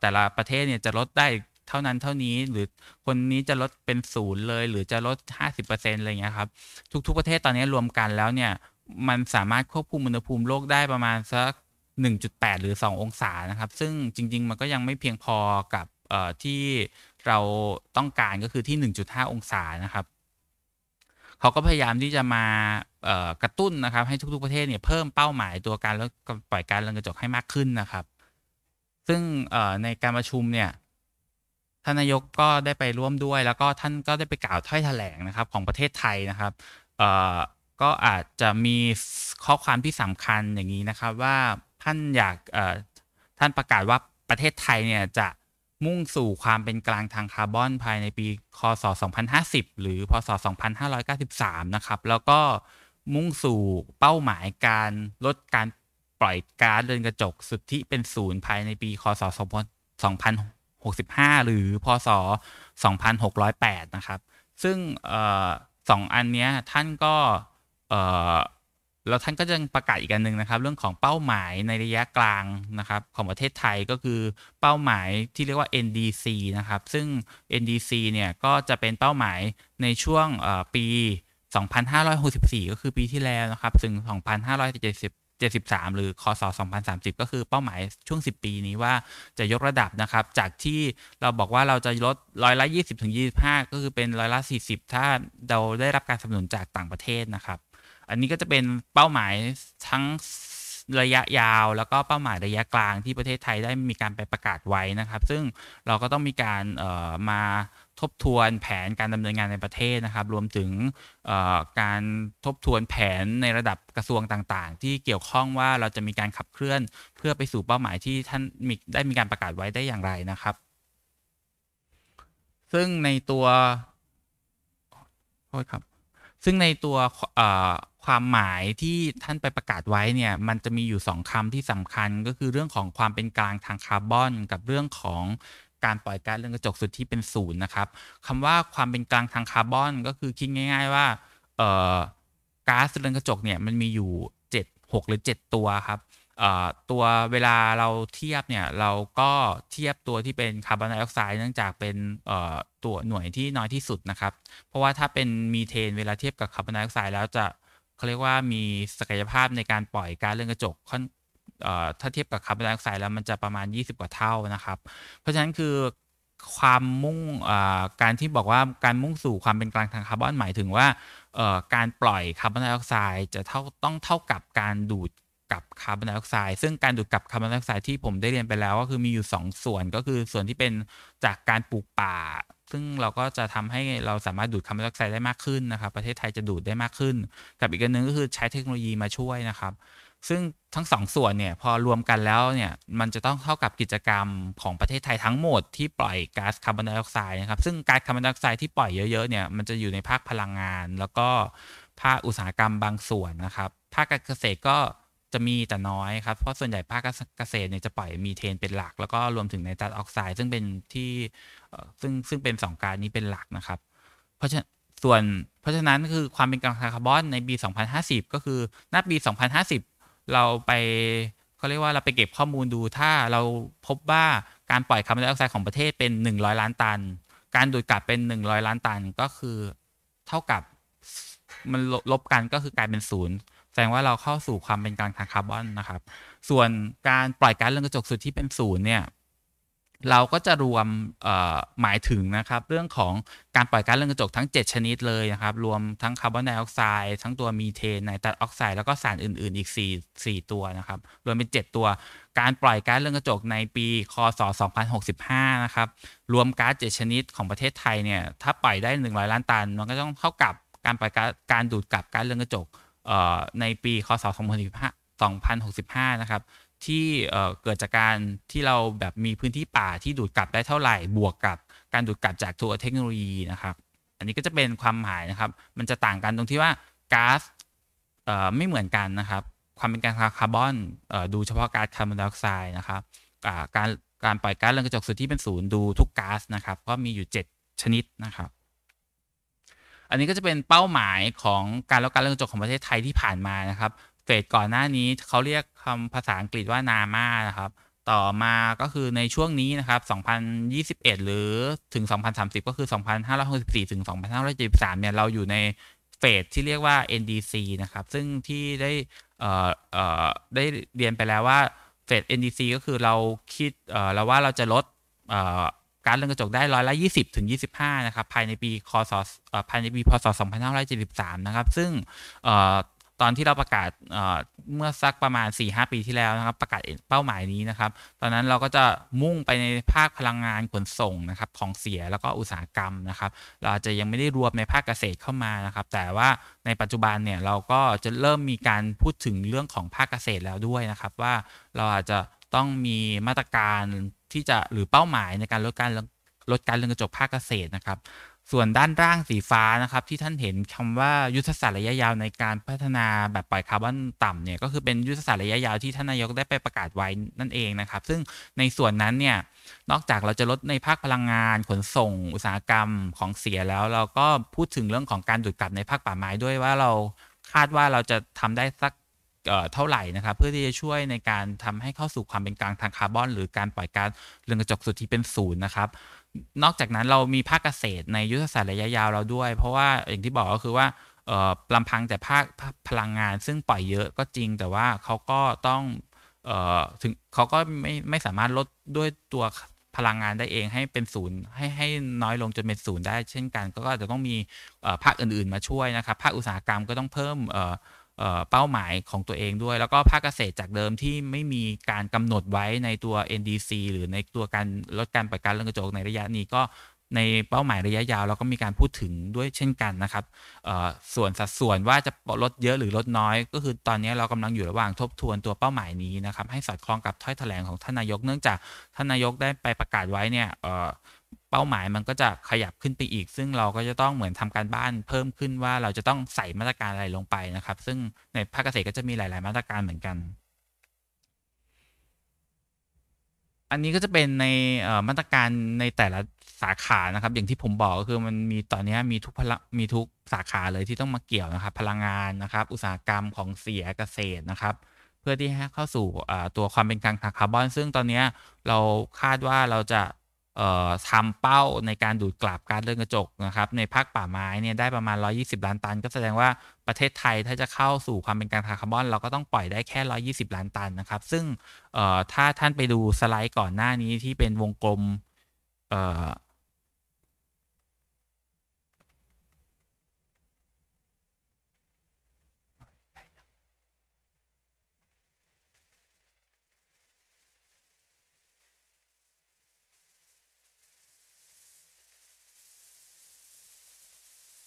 แต่ละประเทศเนี่ยจะลดได้เท่านั้นเท่านี้หรือคนนี้จะลดเป็นศูนย์เลยหรือจะลด50%อะไรเงี้ยครับทุกๆประเทศตอนนี้รวมกันแล้วเนี่ยมันสามารถควบคุมอุณหภูมิโลกได้ประมาณสัก 1.8 หรือ 2 องศานะครับซึ่งจริงๆมันก็ยังไม่เพียงพอกับที่เราต้องการก็คือที่ 1.5 องศานะครับ เขาก็พยายามที่จะมากระตุ้นนะครับ ให้ ทุกๆประเทศ เนี่ย เพิ่มเป้าหมายตัวการลดปล่อยการเรือนกระจกให้มากขึ้นนะครับ ซึ่งใน การ ประชุม เนี่ยท่านนายกก็ได้ไปร่วมด้วย แล้วก็ท่านก็ได้ไปกล่าวถ้อยแถลงนะครับของประเทศไทยนะครับก็อาจจะมีข้อความที่สำคัญอย่างนี้นะครับ ว่าท่านอยากท่านประกาศว่าประเทศไทยเนี่ยจะมุ่งสู่ความเป็นกลางทางคาร์บอนภายในปีคศ2050 หรือพศ2593 นะครับ แล้วก็มุ่งสู่เป้าหมายการลดการปล่อยก๊าซเรือนกระจกสุทธิเป็นศูนย์ภายในปีคศ2065 หรือพศ2608 นะครับ ซึ่งสองอันนี้ท่านก็แล้วท่านก็จะประกาศอีกอันหนึ่งนะครับ เรื่องของเป้าหมายในระยะกลางนะครับของประเทศไทยก็คือเป้าหมายที่เรียกว่า NDC นะครับ ซึ่ง NDC เนี่ยก็จะเป็นเป้าหมายในช่วงปี 2564 ก็คือปีที่แล้วนะครับถึง2570 73 หรือคศ2030 ก็คือเป้าหมายช่วง 10 ปีนี้ว่าจะยกระดับนะครับ จากที่เราบอกว่าเราจะลดร้อยละ 20-25 ก็คือเป็นร้อยละ 40 ถ้าเราได้รับการสนับสนุนจากต่างประเทศนะครับอันนี้ก็จะเป็นเป้าหมายทั้งระยะยาวแล้วก็เป้าหมายระยะกลางที่ประเทศไทยได้มีการไปประกาศไว้นะครับ ซึ่งเราก็ต้องมีการมาทบทวนแผนการดำเนินงานในประเทศนะครับ รวมถึงการทบทวนแผนในระดับกระทรวงต่างๆ ที่เกี่ยวข้องว่าเราจะมีการขับเคลื่อนเพื่อไปสู่เป้าหมายที่ท่านมีได้มีการประกาศไว้ได้อย่างไรนะครับ ซึ่งในตัวโทษครับซึ่งในตัวความหมายที่ท่านไปประกาศไว้เนี่ยมันจะมีอยู่สองคำที่สำคัญก็คือเรื่องของความเป็นกลางทางคาร์บอนกับเรื่องของการปล่อยก๊าซเรือนกระจกสุดที่เป็นศูนย์นะครับคำว่าความเป็นกลางทางคาร์บอนก็คือคิดง่ายๆว่าก๊าซเรือนกระจกเนี่ยมันมีอยู่ 7 6หรือ 7 ตัวครับตัวเวลาเราเทียบเนี่ยเราก็เทียบตัวที่เป็นคาร์บอนไดออกไซด์เนื่องจากเป็นตัวหน่วยที่น้อยที่สุดนะครับเพราะว่าถ้าเป็นมีเทนเวลาเทียบกับคาร์บอนไดออกไซด์แล้วจะเขาเรียกว่ามีศักยภาพในการปล่อยก๊าซเรือนกระจกค่อนถ้าเทียบกับคาร์บอนไดออกไซด์แล้วมันจะประมาณ 20 กว่าเท่านะครับเพราะฉะนั้นคือความมุ่งการที่บอกว่าการมุ่งสู่ความเป็นกลางทางคาร์บอนหมายถึงว่าการปล่อยคาร์บอนไดออกไซด์จะเท่าต้องเท่ากับการดูดกับคาร์บอนไดออกไซด์ ซึ่งการดูดกับคาร์บอนไดออกไซด์ที่ผมได้เรียนไปแล้วก็คือมีอยู่ 2 ส่วน ก็คือส่วนที่เป็นจากการปลูกป่า ซึ่งเราก็จะทำให้เราสามารถดูดคาร์บอนไดออกไซด์ได้มากขึ้นนะครับ ประเทศไทยจะดูดได้มากขึ้น กับอีกอัน นึง ก็คือใช้เทคโนโลยีมาช่วยนะครับ ซึ่งทั้ง 2สส่วน เนี่ย พอรวมกันแล้วเนี่ย มันจะต้องเท่ากับกิจกรรมของประเทศไทยทั้งหมด ที่ปล่อยก๊าซคาร์บอนไดออกไซด์นะครับ ซึ่งก๊าซคาร์บอนไดออกไซด์ที่ปล่อยเยอะๆเนี่ย มันจะอยู่ในภาคพลังงาน แล้วก็ภาคอุตสาหกรรมบางส่วนนะครับ ภาคการเกษตรก็จะมีแต่น้อยครับ เพราะส่วนใหญ่ภาคเกษตรเนี่ยจะปล่อยมีเทนเป็นหลัก แล้วก็รวมถึงในตัดออกไซด์ซึ่งเป็นที่ ซึ่ง ซึ่งเป็น 2 การนี้เป็นหลักนะครับ เพราะฉะส่วนเพราะฉะนั้นคือความเป็นกางคาร์บอนในปี 2050 ก็คือณปี 2050 เราไปเขาเรียกว่าเราไปเก็บข้อมูลดูถ้าเราพบว่าการปล่อยคาร์บอนไดออกไซด์ของประเทศเป็น 100 ล้านตัน การดูดกลับเป็น 100 ล้านตันก็คือเท่ากับมันลบกันก็คือกลายเป็นศูนย์แสดงว่าเราเข้าสู่ความเป็นกลางทางคาร์บอนนะครับ ส่วนการปล่อยก๊าซเรือนกระจกสุดที่เป็นศูนย์เนี่ย เราก็จะรวมหมายถึงนะครับเรื่องของการปล่อยก๊าซเรือนกระจกทั้ง 7 ชนิดเลยนะครับรวมทั้งคาร์บอนไดออกไซด์ทั้งตัวมีเทนไนตรัออกไซด์แล้วก็สารอื่นๆอีก 4 4 ตัวนะครับรวมเป็น 7 ตัวการปล่อยก๊าซเรือนกระจกในปี คศ 2065นะครับ รวมก๊าซ7ชนิดของประเทศไทยเนี่ยถ้าปล่อยได้ 100ล้านตันมันก็ต้องเท่ากับการปล่อยการดูดกลับก๊าซเรือนกระจกในปีคศ2065 นะครับที่เกิดจากการที่เราแบบมีพื้นที่ป่าที่ดูดกลับได้เท่าไหร่บวกกับการดูดกลับจากตัวเทคโนโลยีนะครับ อันนี้ก็จะเป็นความหมายนะครับ มันจะต่างกันตรงที่ว่าก๊าซไม่เหมือนกันนะครับ ความเป็นการคาร์บอนดูเฉพาะก๊าซคาร์บอนไดออกไซด์นะครับการการปล่อยก๊าซเรือนกระจกสุดที่เป็นศูนย์ดูทุกก๊าซนะครับก็มีอยู่ 7 ชนิดนะครับอันนี้ก็จะเป็นเป้าหมายของการลดการเรื่องจบของประเทศไทยที่ผ่านมานะครับ เฟสก่อนหน้านี้เขาเรียกคำภาษาอังกฤษว่านามานะครับ ต่อมาก็คือในช่วงนี้นะครับ 2021 หรือถึง 2030 ก็คือ 2564 ถึง 2573เนี่ยเราอยู่ในเฟสที่เรียกว่า NDC นะครับซึ่งที่ได้เอ่อเอ่อได้เรียนไปแล้วว่า เฟส NDC ก็คือเราคิดเอ่อเราว่าเราจะลดเอ่อการเรืองกระจกได้ร้อยละยี่สิบถึงยี่สิบห้านะครับ ภายในปีคศภายในปีพศองพันะครับ ซึ่งตอนที่เราประกาศเมื่อสักประมาณสี่ห้าปีที่แล้ว นะครับ ประกาศเป้าหมายนี้ นะครับ ตอนนั้นเราก็จะมุ่งไปในภาคพลังงานขนส่ง นะครับของเสียแล้วก็อุตสาหกรรมนะครับเราจะยังไม่ได้รวมในภาคเกษตรเข้ามานะครับ แต่ว่าในปัจจุบันเนี่ยเราก็จะเริ่มมีการพูดถึงเรื่องของภาคเกษตรแล้วด้วยนะครับว่าเราอาจจะต้องมีมาตรการที่จะหรือเป้าหมายในการลดการลดการเรือนกระจกภาคเกษตรนะครับ ส่วนด้านร่างสีฟ้านะครับที่ท่านเห็นคำว่า ยุทธศาสตร์ระยะยาวในการพัฒนาแบบปล่อยคาร์บอนต่ำเนี่ยก็คือเป็นยุทธศาสตร์ระยะยาวที่ท่านนายกได้ไปประกาศไว้นั่นเองนะครับ ซึ่งในส่วนนั้นเนี่ยนอกจากเราจะลดในภาคพลังงาน ขนส่งอุตสาหกรรมของเสียแล้วเราก็พูดถึงเรื่องของการดูดกลับในภาคป่าไม้ด้วยว่าเราคาดว่าเราจะทำได้สักเท่าไหร่ นะครับเพื่อที่จะช่วยในการทำให้เข้าสู่ความเป็นกลางทางคาร์บอน หรือการปล่อยการเรืองกระจกสุทธิเป็นศูนย์นะครับ นอกจากนั้นเรามีภาคเกษตรในยุทธศาสตร์ระยะยาว เราด้วย เพราะว่า อย่าง ที่บอกก็คือว่าลำพัง แต่ภาคพลังงาน ซึ่งปล่อยเยอะก็จริง แต่ว่าเขาก็ต้องออถึงเขาก็ไม่ไม่สามารถลดด้วยตัวพลังงานได้เองให้เป็นศูนย์ให้ให้น้อยลงจนเป็นศูนย์ได้ เช่นกัน ก็จจะต้องมีภาคอื่น ๆมาช่วยนะครับ ภาคอุตสาหกรรมก็ต้องเพิ่มเป้าหมายของตัวเองด้วย แล้วก็ภาคเกษตรจากเดิมที่ไม่มีการกำหนดไว้ในตัว NDC หรือในตัวการลดการปล่อยก๊าซเรือนกระจกในระยะนี้ก็ในเป้าหมายระยะยาวเราก็มีการพูดถึงด้วยเช่นกันนะครับ ส่วนสัดส่วนว่าจะลดเยอะหรือลดน้อย ก็คือตอนนี้เรากำลังอยู่ระหว่างทบทวนตัวเป้าหมายนี้นะครับ ให้สอดคล้องกับถ้อยแถลงของท่านนายกเนื่องจากท่านนายกได้ไปประกาศไว้เนี่ยเป้าหมายมันก็จะขยับขึ้นไปอีกซึ่งเราก็จะต้องเหมือนทำการบ้านเพิ่มขึ้นว่าเราจะต้องใส่มาตรการอะไรลงไปนะครับ ซึ่งในภาคเกษตรก็จะมีหลาย ๆ มาตรการเหมือนกัน อันนี้ก็จะเป็นในมาตรการในแต่ละสาขานะครับ อย่างที่ผมบอกก็คือมันมีตอนนี้มีทุกพลมีทุกสาขาเลยที่ต้องมาเกี่ยวนะครับพลังงานนะครับ อุตสาหกรรมของเสียเกษตรนะครับ เพื่อที่ให้เข้าสู่ตัวความเป็นกลางทางคาร์บอนซึ่งตอนนี้เราคาดว่าเราจะทำเป้าในการดูดกลับ การเรื่อนกระจก นะครับ ในภาคป่าไม้ เนี่ย ได้ประมาณ 120 ล้านตัน ก็แสดงว่าประเทศไทยถ้า จะ เข้าสู่ความเป็นการคาร์บอน เราก็ ต้องปล่อยได้แค่ 120 ล้านตันนะครับ ซึ่งถ้าท่านไปดูสไลด์ก่อนหน้านี้ที่เป็นวงกลม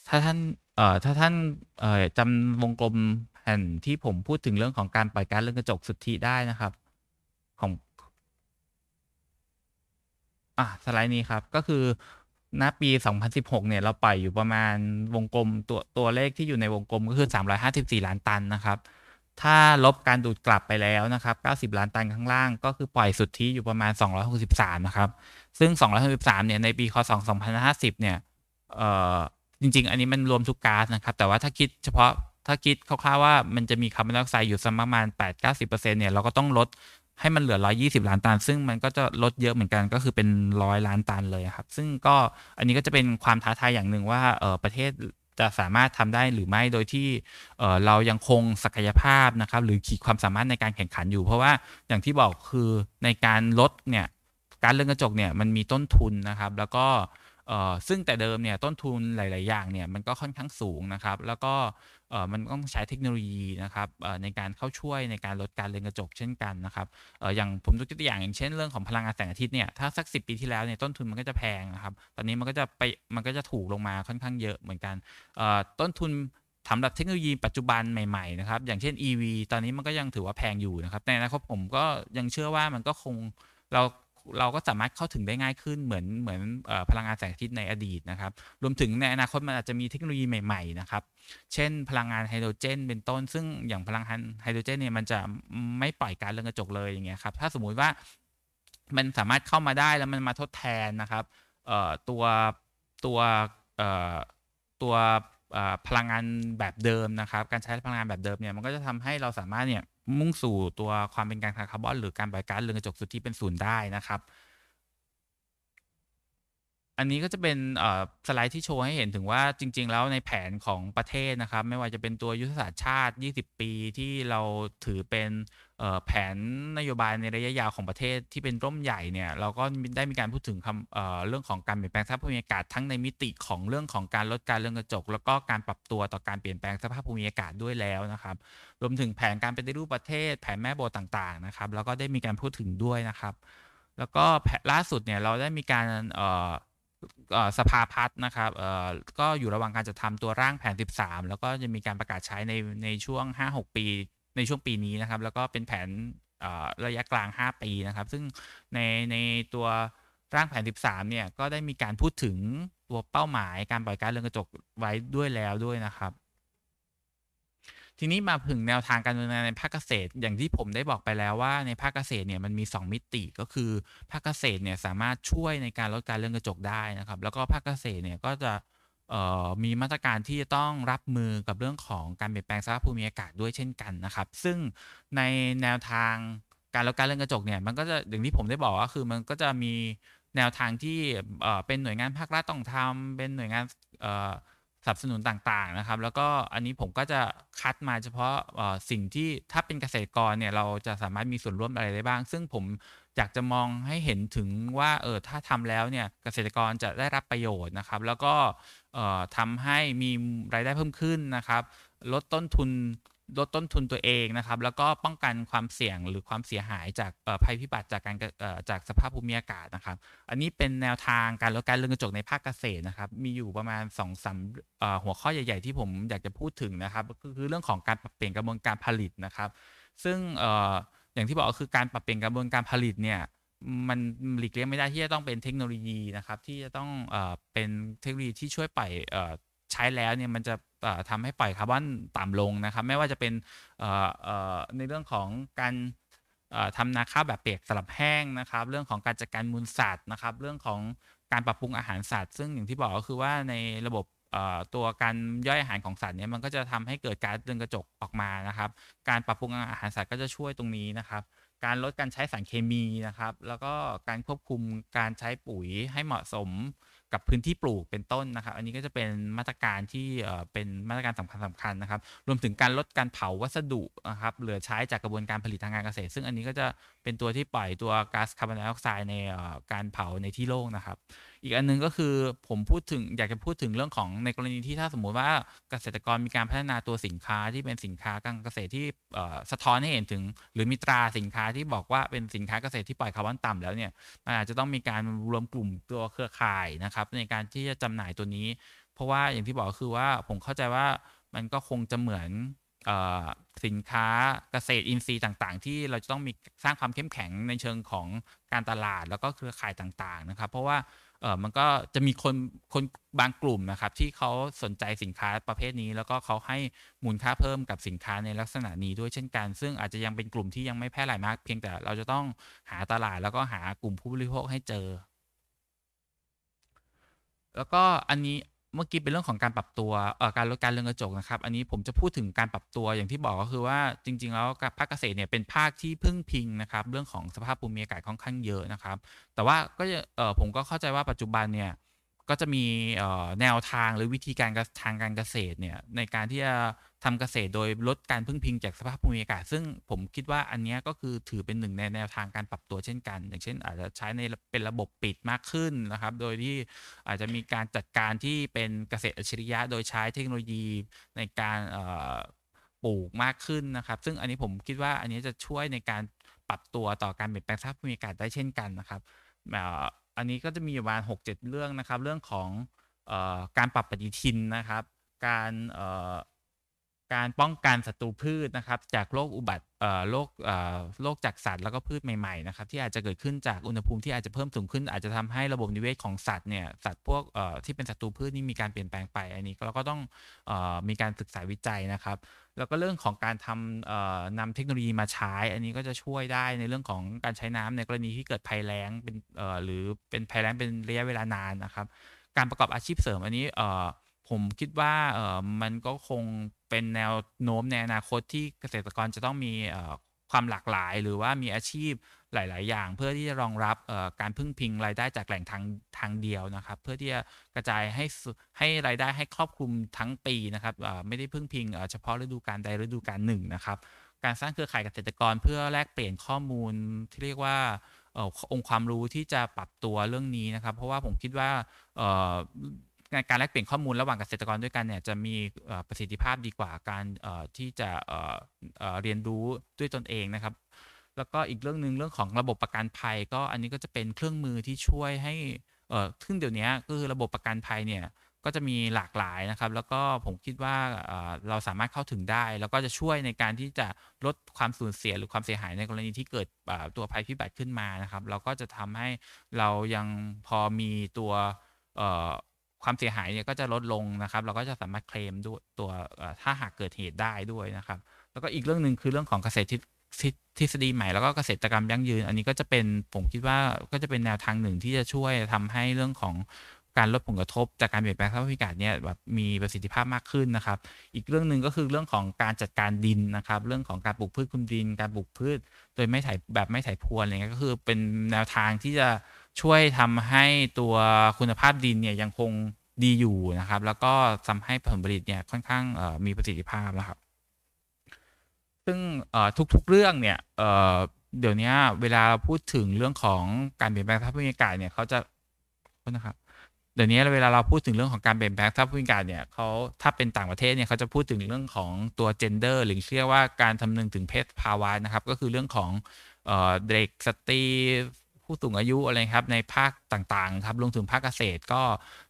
ถ้าท่านเอ่อถ้าท่านเอ่อจำวงกลมแผ่นที่ผมพูดถึงเรื่องของการปล่อยการเรื่องกระจกสุทธิได้นะครับของอ่ะสไลด์นี้ครับก็คือณปี 2016 เนี่ยเราปล่อยอยู่ประมาณวงกลมตัวตัวเลขที่อยู่ในวงกลมก็คือ 354ล้านตันนะครับ ถ้าลบการดูดกลับไปแล้วนะครับ 90 ล้านตันข้างล่าง ก็คือปล่อยสุดที่อยู่ประมาณ263นะครับ ซึ่ง263เนี่ยในปีคศ2550เนี่ย เอ่อจริง ๆ อันนี้มันรวมทุกก๊าซนะครับ แต่ว่าถ้าคิดเฉพาะ ถ้าคิดคร่าวๆว่ามันจะมีคาร์บอนไดออกไซด์ อยู่สักประมาณ 8-90%เนี่ย เราก็ต้องลด ให้มันเหลือ 120 ล้านตัน ซึ่งมันก็จะลดเยอะเหมือนกัน ก็คือเป็นร้อยล้านตันเลยครับ ซึ่งก็อันนี้ก็จะเป็นความท้าทายอย่างหนึ่งว่า เออประเทศจะสามารถทำได้หรือไม่ โดยที่เเรายังคงศักยภาพนะครับ หรือขีดความสามารถในการแข่งขันอยู่ เพราะว่าอย่างที่บอกคือในการลดเนี่ย การเรื่องกระจกเนี่ยมันมีต้นทุนนะครับ แล้วก็ซึ่งแต่เดิมเนี่ยต้นทุนหลาย ๆ อย่างเนี่ยมันก็ค่อนข้างสูงนะครับแล้วก็มันต้องใช้เทคโนโลยีนะครับในการเข้าช่วยในการลดการเรือนกระจกเช่นกันนะครับอย่างผมยกตัวอย่างอย่างเช่นเรื่องของพลังงานแสงอาทิตย์เนี่ยถ้าสัก10ปีที่แล้วเนี่ยต้นทุนมันก็จะแพงนะครับตอนนี้มันก็จะไปมันก็จะถูกลงมาค่อนข้างเยอะเหมือนกันต้นทุนสำหรับเทคโนโลยีปัจจุบันใหม่ ๆ นะครับอย่างเช่น EV ตอนนี้มันก็ยังถือว่าแพงอยู่นะครับแต่นะครับผมก็ยังเชื่อว่ามันก็คงเราเราก็สามารถเข้าถึงได้ง่ายขึ้นเหมือนเหมือนพลังงานแสงอาทิตย์ในอดีตนะครับ รวมถึงในอนาคตมันอาจจะมีเทคโนโลยีใหม่ ๆ นะครับ เช่นพลังงานไฮโดรเจนเป็นต้น ซึ่งอย่างพลังงานไฮโดรเจน เนี่ยมันจะไม่ปล่อยการเรืองกระจกเลยอย่างเงี้ยครับถ้าสมมุติว่ามันสามารถเข้ามาได้แล้วมันมาทดแทนนะครับตัวตัวตัวพลังงานแบบเดิมนะครับ การใช้พลังงานแบบเดิมเนี่ย มันก็จะทำให้เราสามารถเนี่ยมุ่งสู่ตัวความเป็นการคาร์บอนหรือการปล่อยก๊าซเรือนกระจกสุทธิเป็นศูนย์ได้นะครับอันนี้ก็จะเป็นสไลด์ที่โชว์ให้เห็นถึงว่าจริง ๆ แล้วในแผนของประเทศนะครับ ไม่ว่าจะเป็นตัวยุทธศาสตร์ชาติ 20 ปีที่เราถือเป็นแผนนโยบายในระยะยาวของประเทศ ที่เป็นร่มใหญ่เนี่ย เราก็ได้มีการพูดถึงคำเเรื่องของการเปลี่ยนแปลงสภาพภูมิอากาศทั้งในมิติของเรื่องของการลดการเรืองกระจก แล้วก็การปรับตัวต่อการเปลี่ยนแปลงสภาพภูมิอากาศด้วยแล้วนะครับ รวมถึงแผนการปฏิรูปประเทศ แผนแม่บทต่างๆนะครับแล้วก็ได้มีการพูดถึงด้วยนะครับ แล้วก็ล่าสุดเนี่ยเราได้มีการสภาพัฒน์นะครับก็อยู่ระหว่างการจะทำตัวร่างแผน 13 แล้วก็จะมีการประกาศใช้ ในในช่วง 5-6 ปี ในช่วงปีนี้นะครับ แล้วก็เป็นแผนระยะกลาง 5 ปีนะครับ ซึ่งในในตัวร่างแผน 13เนี่ย ก็ได้มีการพูดถึงตัวเป้าหมายการปล่อยการเรืองกระจกไว้ด้วยแล้วด้วยนะครับทีนี้มาถึงแนวทางการดำเนินงานในภาคเกษตร อย่างที่ผมได้บอกไปแล้วว่า ในภาคเกษตรเนี่ยมันมี 2 มิติก็คือภาคเกษตรเนี่ยสามารถช่วยในการลดการเรื่องกระจกได้นะครับแล้วก็ภาคเกษตรเนี่ยก็จะมีมาตรการที่จะต้องรับมือกับเรื่องของการเปลี่ยนแปลงสภาพภูมิอากาศด้วยเช่นกันนะครับ ซึ่งในแนวทางการลดการเรื่องกระจกเนี่ยมันก็จะอย่างที่ผมได้บอกว่าคือมันก็จะมีแนวทางที่เป็นหน่วยงานภาครัฐต้องทำเป็นหน่วยงานสนับสนุนต่างๆ นะครับ แล้วก็อันนี้ผมก็จะคัดมาเฉพาะสิ่งที่ถ้าเป็นเกษตรกรเนี่ย เราจะสามารถมีส่วนร่วมอะไรได้บ้าง ซึ่งผม อยาก จะมองให้เห็นถึงว่าเออถ้า ทำ แล้ว เนี่ยเกษตรกรจะได้รับประโยชน์นะครับ แล้วก็ทำให้มีรายได้เพิ่มขึ้นนะครับ ลดต้นทุนลดต้นทุนตัวเองนะครับแล้วก็ป้องกันความเสี่ยงหรือความเสียหายจากภัยพิบัติจากการจากสภาพภูมิอากาศนะครับ อันนี้เป็นแนวทางการลดการเรื่อนกระจกในภาคเกษตรนะครับ มีอยู่ประมาณ2อสามหัวข้อใหญ่ๆที่ผมอยากจะพูดถึงนะครับ ก็คือเรื่องของการปรับเปลี่ยนกระบวนการผลิตนะครับ ซึ่งอย่างที่บอกคือการปรับเปลี่ยนกระบวนการผลิตเนี่ยมันหลีกเลี่ยงไม่ได้ที่จะต้องเป็นเทคโนโลยีนะครับ ที่จะต้องเป็นเทคโนโลยีที่ช่วยปล่อยใช้แล้วเนี่ยมันจะทำให้ปล่อยคาร์บอนต่ำลงนะครับ ไม่ว่าจะเป็นในเรื่องของการทำนาข้าวแบบเปียกสลับแห้งนะครับ เรื่องของการจัดการมูลสัตว์นะครับเรื่องของการปรับปรุงอาหารสัตว์ ซึ่งอย่างที่บอกก็คือว่าในระบบตัวการย่อยอาหารของสัตว์เนี่ยมันก็จะทำให้เกิดการเรือนกระจกออกมานะครับ การปรับปรุงอาหารสัตว์ก็จะช่วยตรงนี้นะครับ การลดการใช้สารเคมีนะครับ แล้วก็การควบคุมการใช้ปุ๋ยให้เหมาะสมกับพื้นที่ปลูกเป็นต้นนะครับ อันนี้ก็จะเป็นมาตรการที่เป็นมาตรการสำคัญสำคัญนะครับ รวมถึงการลดการเผาวัสดุนะครับ เหลือใช้จากกระบวนการผลิตทางการเกษตร ซึ่งอันนี้ก็จะเป็นตัวที่ปล่อยตัวก๊าซคาร์บอนไดออกไซด์ในการเผาในที่โล่งนะครับ อีกอันนึงก็คือผมพูดถึงอยากจะพูดถึงเรื่องของในกรณีที่ถ้าสมมุติว่าเกษตรกรมีการพัฒนาตัวสินค้าที่เป็นสินค้าการเกษตรที่สะท้อนให้เห็นถึง หรือมีตราสินค้าที่บอกว่าเป็นสินค้าเกษตรที่ปล่อยคาร์บอนต่ำแล้วเนี่ยมันอาจจะต้องมีการรวมกลุ่มตัวเครือข่ายนะครับในการที่จะจำหน่ายตัวนี้ เพราะว่าอย่างที่บอกคือว่าผมเข้าใจว่ามันก็คงจะเหมือนสินค้าเกษตรอินทรีย์ต่าง ๆ ที่เราจะต้องมีสร้างความเข้มแข็งในเชิงของการตลาดแล้วก็เครือข่ายต่างๆนะครับเพราะว่ามันก็จะมีคนคนบางกลุ่มนะครับที่เขาสนใจสินค้าประเภทนี้ แล้วก็เขาให้มูลค่าเพิ่มกับสินค้าในลักษณะนี้ด้วยเช่นกันซึ่งอาจจะยังเป็นกลุ่มที่ยังไม่แพร่หลายมาก เพียงแต่เราจะต้องหาตลาดแล้วก็หากลุ่มผู้บริโภคให้เจอ แล้วก็อันนี้เมื่อกี้ เป็น เรื่องของการปรับตัวการลดการเรืองกระจกนะครับ อันนี้ผมจะพูดถึงการปรับตัวอย่างที่บอกก็คือว่าจริงๆแล้วภาคเกษตรเนี่ยเป็นภาคที่พึ่งพิงนะครับเรื่องของสภาพภูมิอากาศค่อนข้างเยอะนะครับ แต่ว่าก็ผมก็เข้าใจว่าปัจจุบันเนี่ยก็จะมีแนวทางหรือวิธีการทางการเกษตรเนี่ยในการที่จะ ทำเกษตรโดยลดการพึ่งพิงจากสภาพภูมิอากาศ ซึ่งผมคิดว่าอันนี้ก็คือถือเป็น หนึ่ง ใน แนวทางการปรับตัวเช่นกัน อย่างเช่น อาจจะใช้ ในเป็นระบบปิดมากขึ้นนะครับ โดยที่อาจจะมีการจัดการที่เป็นเกษตรอัจฉริยะ โดยใช้เทคโนโลยีในการปลูกมากขึ้นนะครับ ซึ่งอันนี้ผมคิดว่าอันนี้จะช่วยในการปรับตัวต่อการเปลี่ยนแปลงสภาพภูมิอากาศได้เช่นกันนะครับอันนี้ ก็จะมีประมาณหกเจ็ดเรื่องนะครับเรื่องของอการปรับปฏิทินนะครับ การการป้องกันศัตรูพืชนะครับ จากโรคอุบัติโรคโรคจากสัตว์แล้วก็พืชใหม่ๆนะครับที่อาจจะเกิดขึ้นจากอุณหภูมิที่อาจจะเพิ่มสูงขึ้นอาจจะทำให้ระบบนิเวศของสัตว์เนี่ยสัตว์พวกที่เป็นศัตรูพืชนี่มีการเปลี่ยนแปลงไปอันนี้ เราก็ต้องมีการศึกษาวิจัยนะครับ แล้วก็เรื่องของการทำนำเทคโนโลยีมาใช้ อันนี้ก็จะช่วยได้ในเรื่องของการใช้น้ำในกรณีที่เกิดภัยแล้งเป็นหรือเป็นภัยแล้งเป็นระยะเวลานานนะครับ การประกอบอาชีพเสริมอันนี้ผม คิดว่าเออมันก็คงเป็นแนวโน้มในอนาคตที่เกษตรกรจะต้องมีความหลากหลายหรือว่ามีอาชีพหลาย ๆ อย่าง เพื่อที่จะรองรับการพึ่งพิงรายได้จากแหล่งทางทาง เดียว นะครับเพื่อที่จะกระจายให้ให้รายได้ให้ครอบคลุมทั้งปีนะครับไม่ได้พึ่งพิงเฉพาะฤดูกาลใดฤดูกาลหนึ่งนะครับ การสร้างเครือข่ายเกษตรกรเพื่อแลกเปลี่ยนข้อมูลที่เรียกว่าองค์ความรู้ที่จะปรับตัวเรื่องนี้นะครับ เพราะว่าผมคิดว่าการแลกเปลี่ยนข้อมูลระหว่างเกษตรกรด้วยกันเนี่ยจะมีประสิทธิภาพดีกว่าการที่จะเรียนรู้ด้วยตนเองนะครับ แล้วก็อีกเรื่องหนึ่งเรื่องของระบบประกันภัย ก็อันนี้ก็จะเป็นเครื่องมือที่ช่วยให้เออซึ่งเดี๋ยวนี้ก็คือระบบประกันภัยเนี่ยก็จะมีหลากหลายนะครับ แล้วก็ผมคิดว่าเราสามารถเข้าถึงได้ แล้วก็จะช่วยในการที่จะลดความสูญเสียหรือความเสียหายในกรณีที่เกิดตัวภัยพิบัติขึ้นมานะครับ เราก็จะทำให้เรายังพอมีตัวความเสียหายเนี่ยก็จะลดลงนะครับ เราก็จะสามารถเคลมด้วยตัวถ้าหากเกิดเหตุได้ด้วยนะครับ แล้วก็อีกเรื่องหนึ่งคือเรื่องของเกษตรทฤษฎีใหม่แล้วก็เกษตรกรรมยั่งยืน อันนี้ก็จะเป็นผมคิดว่าก็จะเป็นแนวทางหนึ่งที่จะช่วยทำให้เรื่องของการลดผลกระทบจากการเปลี่ยนแปลงสภาพอากาศเนี่ยแบบมีประสิทธิภาพมากขึ้นนะครับ อีกเรื่องหนึ่งก็คือเรื่องของการจัดการดินนะครับ เรื่องของการปลูกพืชคุมดินการปลูกพืชโดยไม่ถ่ายแบบไม่ถ่ายพวนอะไรเงี้ยก็คือเป็นแนวทางที่จะช่วยทำให้ตัวคุณภาพดินเนี่ยยังคงดีอยู่นะครับ แล้วก็ทำให้ผลผลิตเนี่ยค่อนข้างมีประสิทธิภาพนะครับ ซึ่งทุกๆเรื่องเนี่ยเดี๋ยวนี้เวลาพูดถึงเรื่องของการเปลี่ยนแปลงสภาพภูมิอากาศเนี่ยเขาจะนะครับเดี๋ยวนี้เวลาเราพูดถึงเรื่องของการเปลี่ยนแปลงสภาพภูมิอากาศเนี่ยเขาถ้าเป็นต่างประเทศเนี่ยเขาจะพูดถึงเรื่องของตัวเจนเดอร์หรือเชื่อว่าการํำนึงถึงเพศภาวะนะครับก็คือเรื่องของเด็กสตรีผู้สูงอายุอะไรครับในภาคต่างๆครับรวมถึงภาคเกษตรก็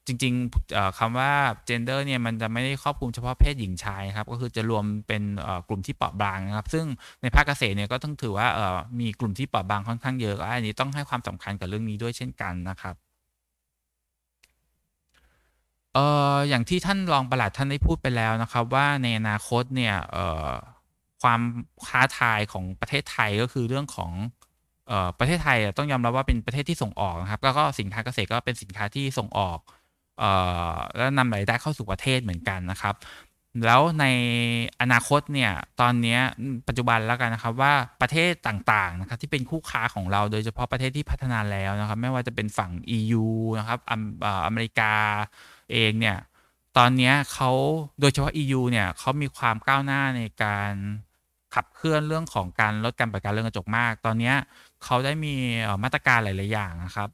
จริงๆคำว่า gender เนี่ยมันจะไม่ได้ครอบคลุมเฉพาะเพศหญิงชายครับก็คือจะรวมเป็นกลุ่มที่เปราะบางนะครับ ซึ่งในภาคเกษตรเนี่ยก็ต้องถือว่ามีกลุ่มที่เปราะบางค่อนข้างเยอะอันนี้ต้องให้ความสำคัญกับเรื่องนี้ด้วยเช่นกันนะครับเอ่ออย่างที่ท่านรองประหลัดท่านได้พูดไปแล้วนะครับ ว่าในอนาคตเนี่ยความท้าทายของประเทศไทยก็คือเรื่องของประเทศไทยต้องยอมรับว่าเป็นประเทศที่ส่งออกนะครับแล้วก็สินค้าเกษตรก็เป็นสินค้าที่ส่งออกแล้วนำรายได้เข้าสู่ประเทศเหมือนกันนะครับ แล้วในอนาคตเนี่ย ตอนนี้ปัจจุบันแล้วกันนะครับว่าประเทศต่างๆนะครับที่เป็นคู่ค้าของเราโดยเฉพาะประเทศที่พัฒนาแล้วนะครับ ไม่ว่าจะเป็นฝั่ง EU นะครับอเมริกาเองเนี่ยตอนนี้เขาโดยเฉพาะ EU เนี่ยเขามีความก้าวหน้าในการขับเคลื่อนเรื่องของการลดการปล่อยการเรื่องกระจกมาก ตอนนี้เขาได้มีมาตรการหลาย ๆ อย่างนะครับ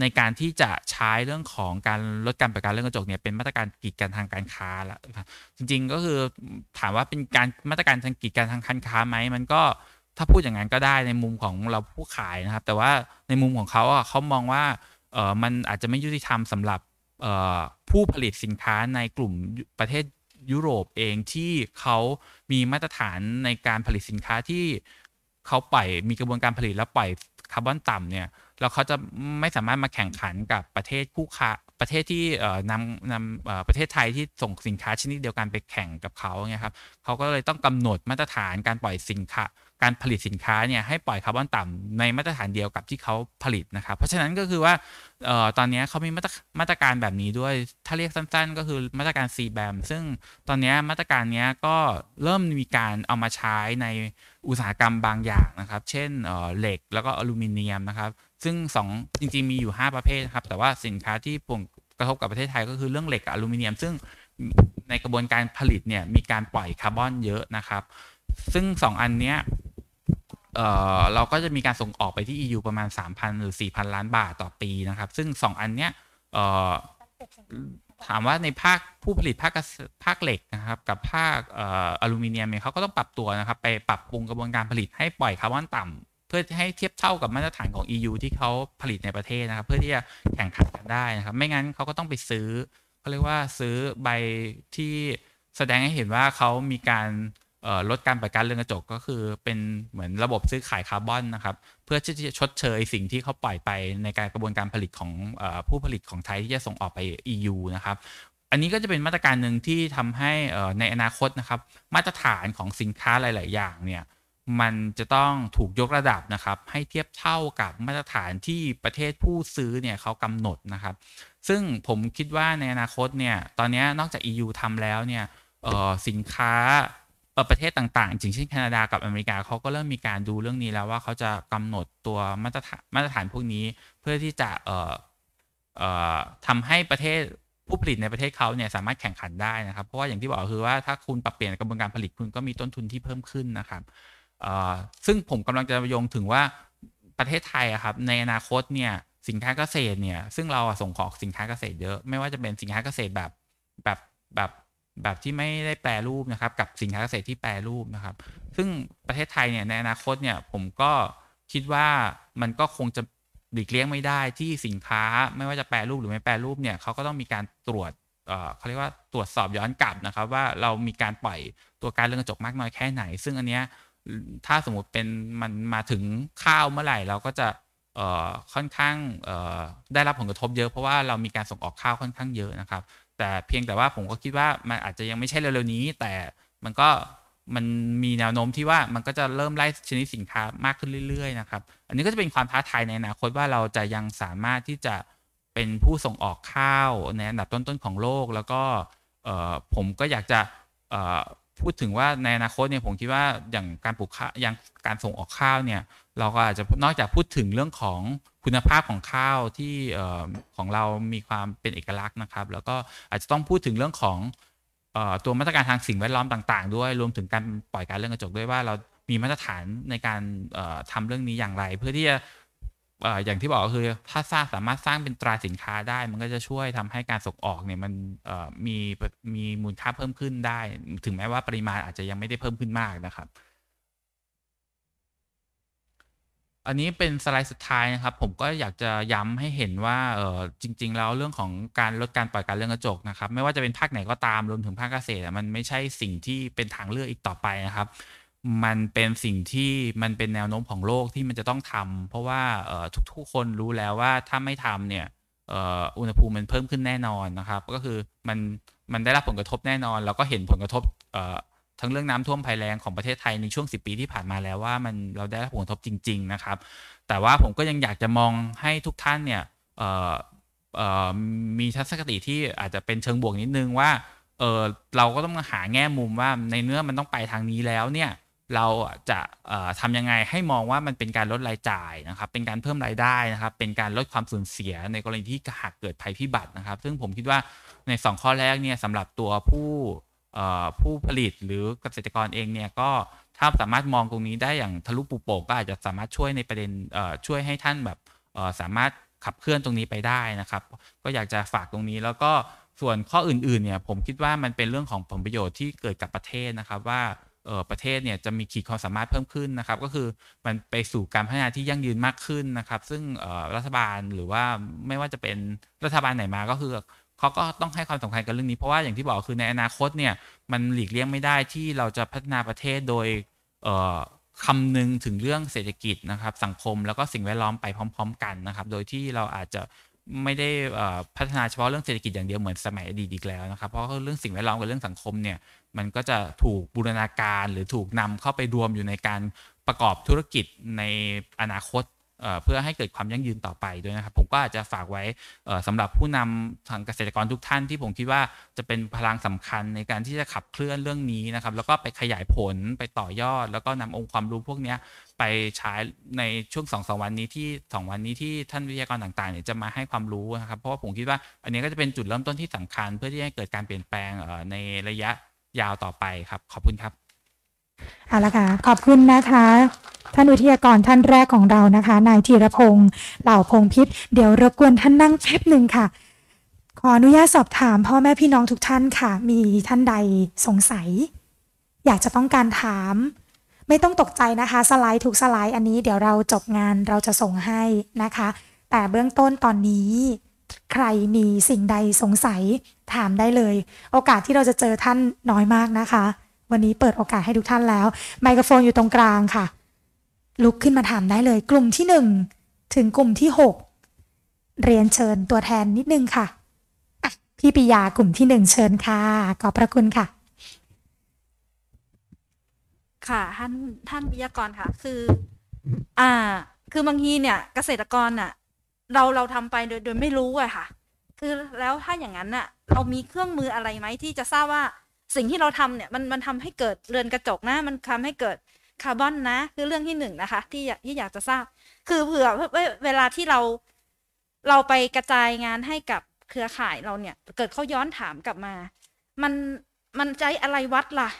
ในการที่จะใช้เรื่องของการลดการปล่อยการเรื่องกระจกเนี่ยเป็นมาตรการกีดกันทางการค้าละจริง ๆ ก็คือถามว่าเป็นการมาตรการทางกีดกันทางการค้าไหมมันก็ถ้าพูดอย่างนั้นก็ได้ในมุมของเราผู้ขายนะครับ แต่ว่าในมุมของเขาอ่ะเขามองว่ามันอาจจะไม่ยุติธรรมสำหรับผู้ผลิตสินค้าในกลุ่มประเทศยุโรป เองที่เขามีมาตรฐานในการผลิตสินค้าที่เขาปล่อยมีกระบวนการผลิตแล้วปล่อยคาร์บอนต่ำเนี่ย แล้วเขาจะไม่สามารถมาแข่งขันกับประเทศคู่ค้า ประเทศที่นำนำประเทศไทยที่ส่งสินค้าชนิดเดียวกันไปแข่งกับเขาเนี่ยครับเขาก็เลยต้อง กำหนดมาตรฐานการปล่อยสินค้าการผลิตสินค้าเนี่ยให้ปล่อยคาร์บอนต่ำในมาตรฐานเดียวกับที่เขาผลิตนะครับเพราะฉะนั้นก็คือว่า ตอนนี้เขามีมาตรการแบบนี้ด้วย ถ้าเรียกสั้นๆก็คือมาตรการ c b บมซึ่งตอนนี้มาตรการนี้ก็เริ่มมีการเอามาใช้ในอุตสาหกรรมบางอย่างนะครับเช่นเหล็กแล้วก็อลูมิเนียมนะครับ ซึ่ง 2 จริง ๆ มีอยู่ 5 ประเภทครับ แต่ว่าสินค้าที่ผลกระทบกับประเทศไทย ก็คือเรื่องเหล็กกับอลูมิเนียมซึ่งในกระบวนการผลิตเนี่ยมีการปล่อยคาร์บอนเยอะนะครับซึ่ง 2 อันเนี้ยเเราก็จะมีการส่งออกไปที่ EU ประมาณ 3,000 หรือ 4,000 ล้านบาทต่อปีนะครับ ซึ่ง 2 อันเนี้ยถามว่าในภาคผู้ผลิตภาคภาคเหล็กนะครับ กับภาคอลูมิเนียมเนี่ยเขาก็ต้องปรับตัวนะครับ ไปปรับปรุงกระบวนการผลิตให้ปล่อยคาร์บอนต่ำ เพื่อให้เทียบเท่ากับมาตรฐานของ EU ที่เขาผลิตในประเทศนะครับเพื่อที่จะแข่งขันกันได้นะครับ ไม่งั้นเขาก็ต้องไปซื้อเขาเรียกว่าซื้อใบที่แสดงให้เห็นว่าเขามีการลดการปล่อยก๊าซเรือนกระจกก็คือเป็นเหมือนระบบซื้อขายคาร์บอนนะครับ เพื่อที่จะชดเชยสิ่งที่เขาปล่อยไปในการกระบวนการผลิตของผู้ผลิตของไทย ที่จะส่งออกไป EU นะครับ อันนี้ก็จะเป็นมาตรการหนึ่งที่ทำให้ในอนาคต นะ ครับ มาตรฐานของสินค้าหลายๆ อย่าง เนี่ย มันจะต้องถูกยกระดับนะครับ ให้เทียบเท่ากับมาตรฐานที่ประเทศผู้ซื้อเนี่ยเขากำหนดนะครับ ซึ่งผมคิดว่าในอนาคตเนี่ยตอนนี้นอกจาก EU ทำแล้วเนี่ยสินค้าประเทศต่าง ๆ จริงเช่นแคนาดากับอเมริกาเขาก็เริ่มมีการดูเรื่องนี้แล้วว่าเขาจะกำหนดตัวมาตรฐานมาตรฐาน พวกนี้เพื่อที่จะเออเออทำให้ประเทศผู้ผลิตในประเทศเขาเนี่ย สามารถแข่งขันได้นะครับเพราะว่าอย่างที่บอก คือว่า ถ้า คุณ ปรับ เปลี่ยนกระบวนการผลิตคุณก็มีต้นทุนที่เพิ่มขึ้นนะครับซึ่งผมกำลังจะโยงถึงว่าประเทศไทยอะครับในอนาคตเนี่ยสินค้าเกษตรเนี่ยซึ่งเราส่งของสินค้าเกษตรเยอะไม่ว่าจะเป็นสินค้าเกษตรแบบแบบแบบแบบที่ไม่ได้แปรรูปนะครับกับสินค้าเกษตรที่แปรรูปนะครับ ซึ่งประเทศไทยเนี่ยในอนาคตเนี่ยผมก็คิดว่ามันก็คงจะหลีกเลี่ยงไม่ได้ที่สินค้าไม่ว่าจะแปรรูปหรือไม่แปรรูปเนี่ยเขาก็ต้องมีการตรวจเขาเรียกว่าตรวจสอบย้อนกลับนะครับ ว่าเรามีการปล่อยตัวการเรืองกระจกมากน้อยแค่ไหน ซึ่งอันเนี้ยถ้าสมมติเป็นมันมาถึงข้าวเมื่อไหร่เราก็จะค่อนข้างได้รับผลกระทบเยอะเพราะว่าเรามีการส่งออกข้าวค่อนข้างเยอะนะครับแต่เพียงแต่ว่าผมก็คิดว่า มันอาจจะยังไม่ใช่เร็วๆ นี้ แต่มันก็มันมีแนวโน้มที่ว่ามันก็จะเริ่มไล่ชนิดสินค้ามากขึ้นเรื่อย ๆ นะครับ อันนี้ก็จะเป็นความท้าทายในอนาคต ว่าเราจะยังสามารถที่จะเป็นผู้ส่งออก ข้าวในอันดับต้นๆของโลกแล้วก็ ผมก็อยากจะพูดถึงว่าใน อนาคตเนี่ยผมคิดว่าอย่างการปลูกข้าวอย่างการส่งออกข้าวเนี่ยเราก็อาจจะนอกจากพูดถึงเรื่องของคุณภาพของข้าวที่ของเรามีความเป็นเอกลักษณ์นะครับ แล้วก็อาจจะต้องพูดถึงเรื่องของตัวมาตรการทางสิ่งแวดล้อมต่าง ๆ ด้วย รวมถึงการปล่อยการเรื่องกระจกด้วยว่าเรามีมาตรฐานในการทำเรื่องนี้อย่างไรเพื่อที่จะอย่างที่บอกก็คือถ้าสร้างสามารถสร้างเป็นตราสินค้าได้มันก็จะช่วยทำให้การส่งออก เนี่ย มันมีมีมูลค่าเพิ่มขึ้นได้ ถึงแม้ว่าปริมาณอาจจะยังไม่ได้เพิ่มขึ้นมากนะครับ อันนี้เป็นสไลด์สุดท้ายนะครับ ผมก็อยากจะย้ำให้เห็นว่าจริง ๆ แล้ว เรื่องของการลดการปล่อยการเรื่องกระจกนะครับ ไม่ว่าจะเป็นภาคไหนก็ตามรวมถึงภาคเกษตรมันไม่ใช่สิ่งที่เป็นทางเลือกอีกต่อไปนะครับมันเป็นสิ่งที่มันเป็นแนวโน้มของโลกที่มันจะต้องทำ เพราะว่าทุกๆคนรู้แล้วว่าถ้าไม่ทำเนี่ยอุณหภูมิมันเพิ่มขึ้นแน่นอนนะครับ ก็คือมันมันได้รับผลกระทบแน่นอน แล้วก็เห็นผลกระทบทั้งเรื่องน้ำท่วมภัยแรงของประเทศ ไทย ในช่วง 10 ปีที่ผ่านมาแล้วว่ามันเราได้รับผลกระทบจริง ๆ นะครับ แต่ว่าผมก็ยังอยากจะมองให้ทุกท่านเนี่ยมีทัศนคติที่อาจจะเป็นเชิงบวกนิดนึงว่าเออเราก็ต้องหาแง่มุมว่าในเนื้อมันต้องไปทางนี้แล้วเนี่ยเราจะทํำยัง ไงให้มองว่ามันเป็นการลด รายจ่ายนะครับ เป็นการเพิ่มรายได้นะครับ เป็นการลดความสูญเสียในกรณี ที่หากเกิดภัยพิบัตินะครับ ซึ่งผมคิดว่าใน 2 ข้อ แรก เนี่ยสำหรับตัวผู้ผู้ผลิตหรือเกษตรกรเองเนี่ยก็ถ้าสามารถมองตรงนี้ได้อย่างทะลุปูโปกก็อาจจะสามารถช่วยในประเด็นช่วยให้ท่านแบบสามารถขับเคลื่อนตรงนี้ไปได้นะครับ ก็อยากจะฝากตรงนี้ แล้วก็ส่วนข้ออื่นๆเนี่ยผมคิดว่ามันเป็นเรื่องของผลประโยชน์ที่เกิดกับประเทศนะครับว่าประเทศเนี่ยจะมีขีดความสามารถเพิ่มขึ้นนะครับก็คือมันไปสู่การพัฒนาที่ยั่งยืนมากขึ้นนะครับ ซึ่งรัฐบาลหรือว่าไม่ว่าจะเป็นรัฐบาลไหนมาก็คือเขาก็ต้องให้ความสำคัญกับเรื่องนี้เพราะว่าอย่างที่บอก คือในอนาคตเนี่ย มันหลีกเลี่ยงไม่ได้ที่เราจะพัฒนาประเทศโดยคำนึง ถึงเรื่องเศรษฐกิจนะครับสังคม แล้วก็สิ่งแวดล้อมไปพร้อม ๆ กันนะครับโดยที่เราอาจจะไม่ได้พัฒนาเฉพาะเรื่องเศรษฐกิจอย่างเดียวเหมือนสมัยอดีตอีกแล้วนะครับเพราะเรื่องสิ่งแวดล้อมกับเรื่องสังคมเนี่ยมันก็จะถูกบูรณาการหรือถูกนำเข้าไปรวมอยู่ในการประกอบธุรกิจในอนาคตเพื่อให้เกิดความยั่งยืนต่อไปด้วยนะครับผมก็อาจจะฝากไว้สำหรับผู้นำทางเกษตรกรทุกท่านที่ผมคิดว่าจะเป็นพลังสำคัญในการที่จะขับเคลื่อนเรื่องนี้นะครับ แล้วก็ไปขยายผลไปต่อยอด แล้วก็นำองค์ความรู้พวกนี้ไปใช้ในช่วงสองสวันนี้ที่ 2 วันนี้ที่ท่านวิทยากรต่างๆเนี่ยจะมาให้ความรู้นะครับเพราะว่าผมคิดว่าอันนี้ก็จะเป็นจุดเริ่มต้นที่สำคัญเพื่อที่จะเกิดการเปลี่ยนแปลงในระยะยาวต่อไปครับขอบคุณครับเอาละค่ะ ขอบคุณนะคะท่านวิทยากรท่านแรกของเรานะคะนายธีรพงศ์เหล่าพงพิษเดี๋ยวรบกวนท่านนั่งแป๊บหนึ่งค่ะ ขออนุญาตสอบถามพ่อแม่พี่น้องทุกท่านค่ะมีท่านใดสงสัยอยากจะต้องการถาม ไม่ต้องตกใจนะคะสไลด์ถูกสไลด์อันนี้เดี๋ยวเราจบงานเราจะส่งให้นะคะแต่เบื้องต้นตอนนี้ใครมีสิ่งใดสงสัยถามได้เลย โอกาสที่เราจะเจอท่านน้อยมากนะคะ วันนี้เปิดโอกาสให้ทุกท่านแล้ว ไมโครโฟนอยู่ตรงกลางค่ะ ลุกขึ้นมาถามได้เลย กลุ่มที่หนึ่งถึงกลุ่มที่หกเรียนเชิญตัวแทนนิดนึงค่ะพี่ปิยากลุ่มที่หนึ่งเชิญค่ะขอบพระคุณค่ะ ค่ะท่านท่านวิทยากรค่ะคืออ่า คือบางทีเนี่ยเกษตรกรอ่ะเรา เราทำไป โดย โดยไม่รู้อะค่ะ คือแล้วถ้าอย่างนั้นอะเรามีเครื่องมืออะไรไหมที่จะทราบว่าสิ่งที่เราทำเนี่ยมันมันทำให้เกิดเรือนกระจกนะมันทำให้เกิดคาร์บอนนะ คือเรื่องที่หนึ่งนะคะ ที่อยากที่อยากจะทราบ คือเผื่อเวลาที่เราเราไปกระจายงานให้กับเครือข่ายเราเนี่ยเกิดเขาย้อนถามกลับมา มันมันใจอะไรวัดล่ะ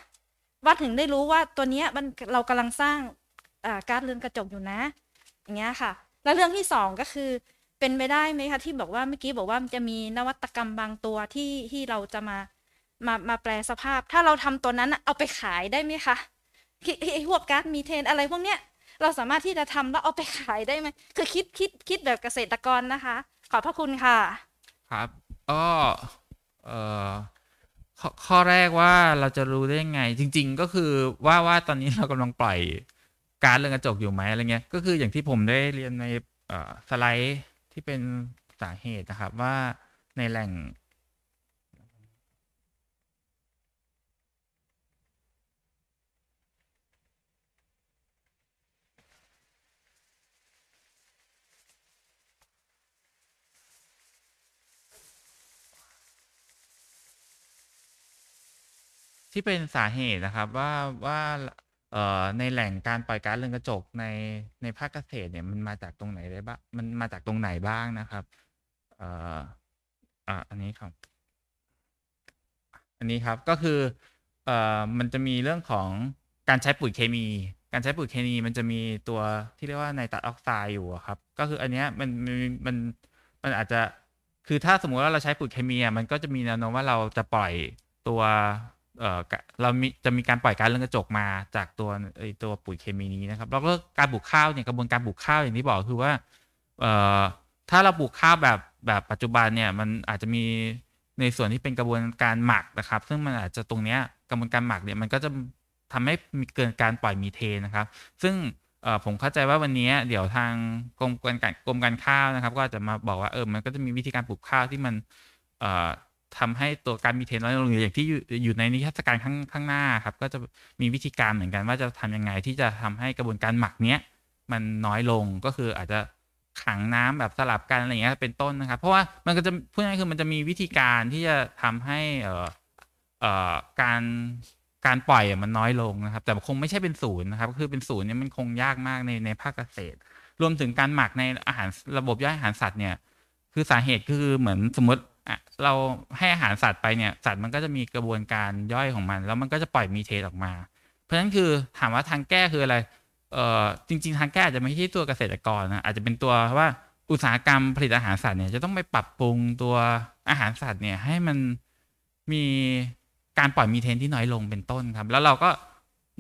วัดถึงได้รู้ว่าตัวเนี้ยมันเรากำลังสร้างการเรือนกระจกอยู่นะอย่างเงี้ยค่ะ และเรื่องที่สองก็คือเป็นไปได้ไหมคะที่บอกว่าเมื่อกี้บอกว่ามันจะมีนวัตกรรมบางตัวที่ที่เราจะมามามาแปลสภาพ ถ้าเราทำตัวนั้นเอาไปขายได้ไหมคะไอ้พวกก๊าซมีเทนอะไรพวกเนี้ยเราสามารถที่จะทำแล้วเอาไปขายได้ไหมคือคิดคิดคิดแบบเกษตรกรนะคะ ขอบพระคุณค่ะ ครับก็เอ่อข้อแรกว่าเราจะรู้ได้ยังไง จริง ๆ ก็คือว่าว่าตอนนี้เรากำลังปล่อยการเรืองกระจกอยู่ไหมอะไรเงี้ยก็คืออย่างที่ผมได้เรียนในสไลด์ที่เป็นสาเหตุนะครับว่าในแหล่ง ที่เป็นสาเหตุนะครับว่าว่าในแหล่งการปล่อยก๊าซเรือนกระจกในในภาคเกษตรเนี่ยมันมาจากตรงไหนได้บ้างมันมาจากตรงไหนบ้างนะครับเอ่ออ่ะอันนี้ครับ อันนี้ครับก็คือเอ่อ มันจะมีเรื่องของการใช้ปุ๋ยเคมี การใช้ปุ๋ยเคมี มันจะมีตัวที่เรียกว่าไนตรัสออกไซด์อยู่ครับ ก็คืออันเนี้ยมันมันมันอาจจะคือถ้าสมมุติว่าเราใช้ปุ๋ยเคมีมันก็จะมีแนวโน้มว่าเราจะปล่อยตัวเรามี จะมีการปล่อยการเรือนกระจกมาจากตัวไอตัวปุ๋ยเคมีนี้นะครับ แล้วก็การปลูกข้าวเนี่ยกระบวนการปลูกข้าวอย่างที่บอกคือว่าถ้าเราปลูกข้าวแบบแบบปัจจุบันเนี่ยมันอาจจะมีในส่วนที่เป็นกระบวนการหมักนะครับ ซึ่งมันอาจจะตรงเนี้ยกระบวนการหมักเนี่ยมันก็จะทำให้มีเกินการปล่อยมีเทนนะครับ ซึ่งผมเข้าใจว่าวันนี้เดี๋ยวทางกรมการกรมการข้าวนะครับ ก็จะมาบอกว่าเออมันก็จะมีวิธีการปลูกข้าวที่มันทำให้ตัวการมีเทนน้อยลงอย่าง ที่ อยู่ในนิทรรศการข้างข้างหน้า ครับ ก็จะมีวิธีการเหมือนกัน ว่าจะทํำยังไงที่จะทำให้กระบวนการหมักเนี้ยมันน้อยลงก็คืออาจจะขังน้ำแบบสลับกันอะไรเงี้ยเป็นต้นนะครับเพราะว่ามันก็จะพูดง่ายคือมันจะมีวิธีการที่จะทำให้เอ่อเอ่อการการปล่อยมันน้อยลงนะครับ แต่คงไม่ใช่เป็นศูนย์นะครับคือเป็นศูนย์เนี่ยมันคงยากมากในในภาคเกษตรรวมถึงการหมักในอาหารระบบย่อยอาหารสัตว์เนี่ยคือสาเหตุคือเหมือนสมมติเราให้อาหารสัตว์ไปเนี่ยสัตว์มันก็จะมีกระบวนการย่อยของมัน แล้วมันก็จะปล่อยมีเทสออกมา เพราะฉะนั้นคือถามว่าทางแก้คืออะไรเออจริง ๆ ทางแก้อาจจะไม่ใช่ตัวเกษตรกรนะอาจจะเป็นตัวว่าอุตสาหกรรมผลิตอาหารสัตว์เนี่ยจะต้องไปปรับปรุงตัวอาหารสัตว์เนี่ย ให้มันมีการปล่อยมีเทนที่น้อยลงเป็นต้นครับ แล้วเราก็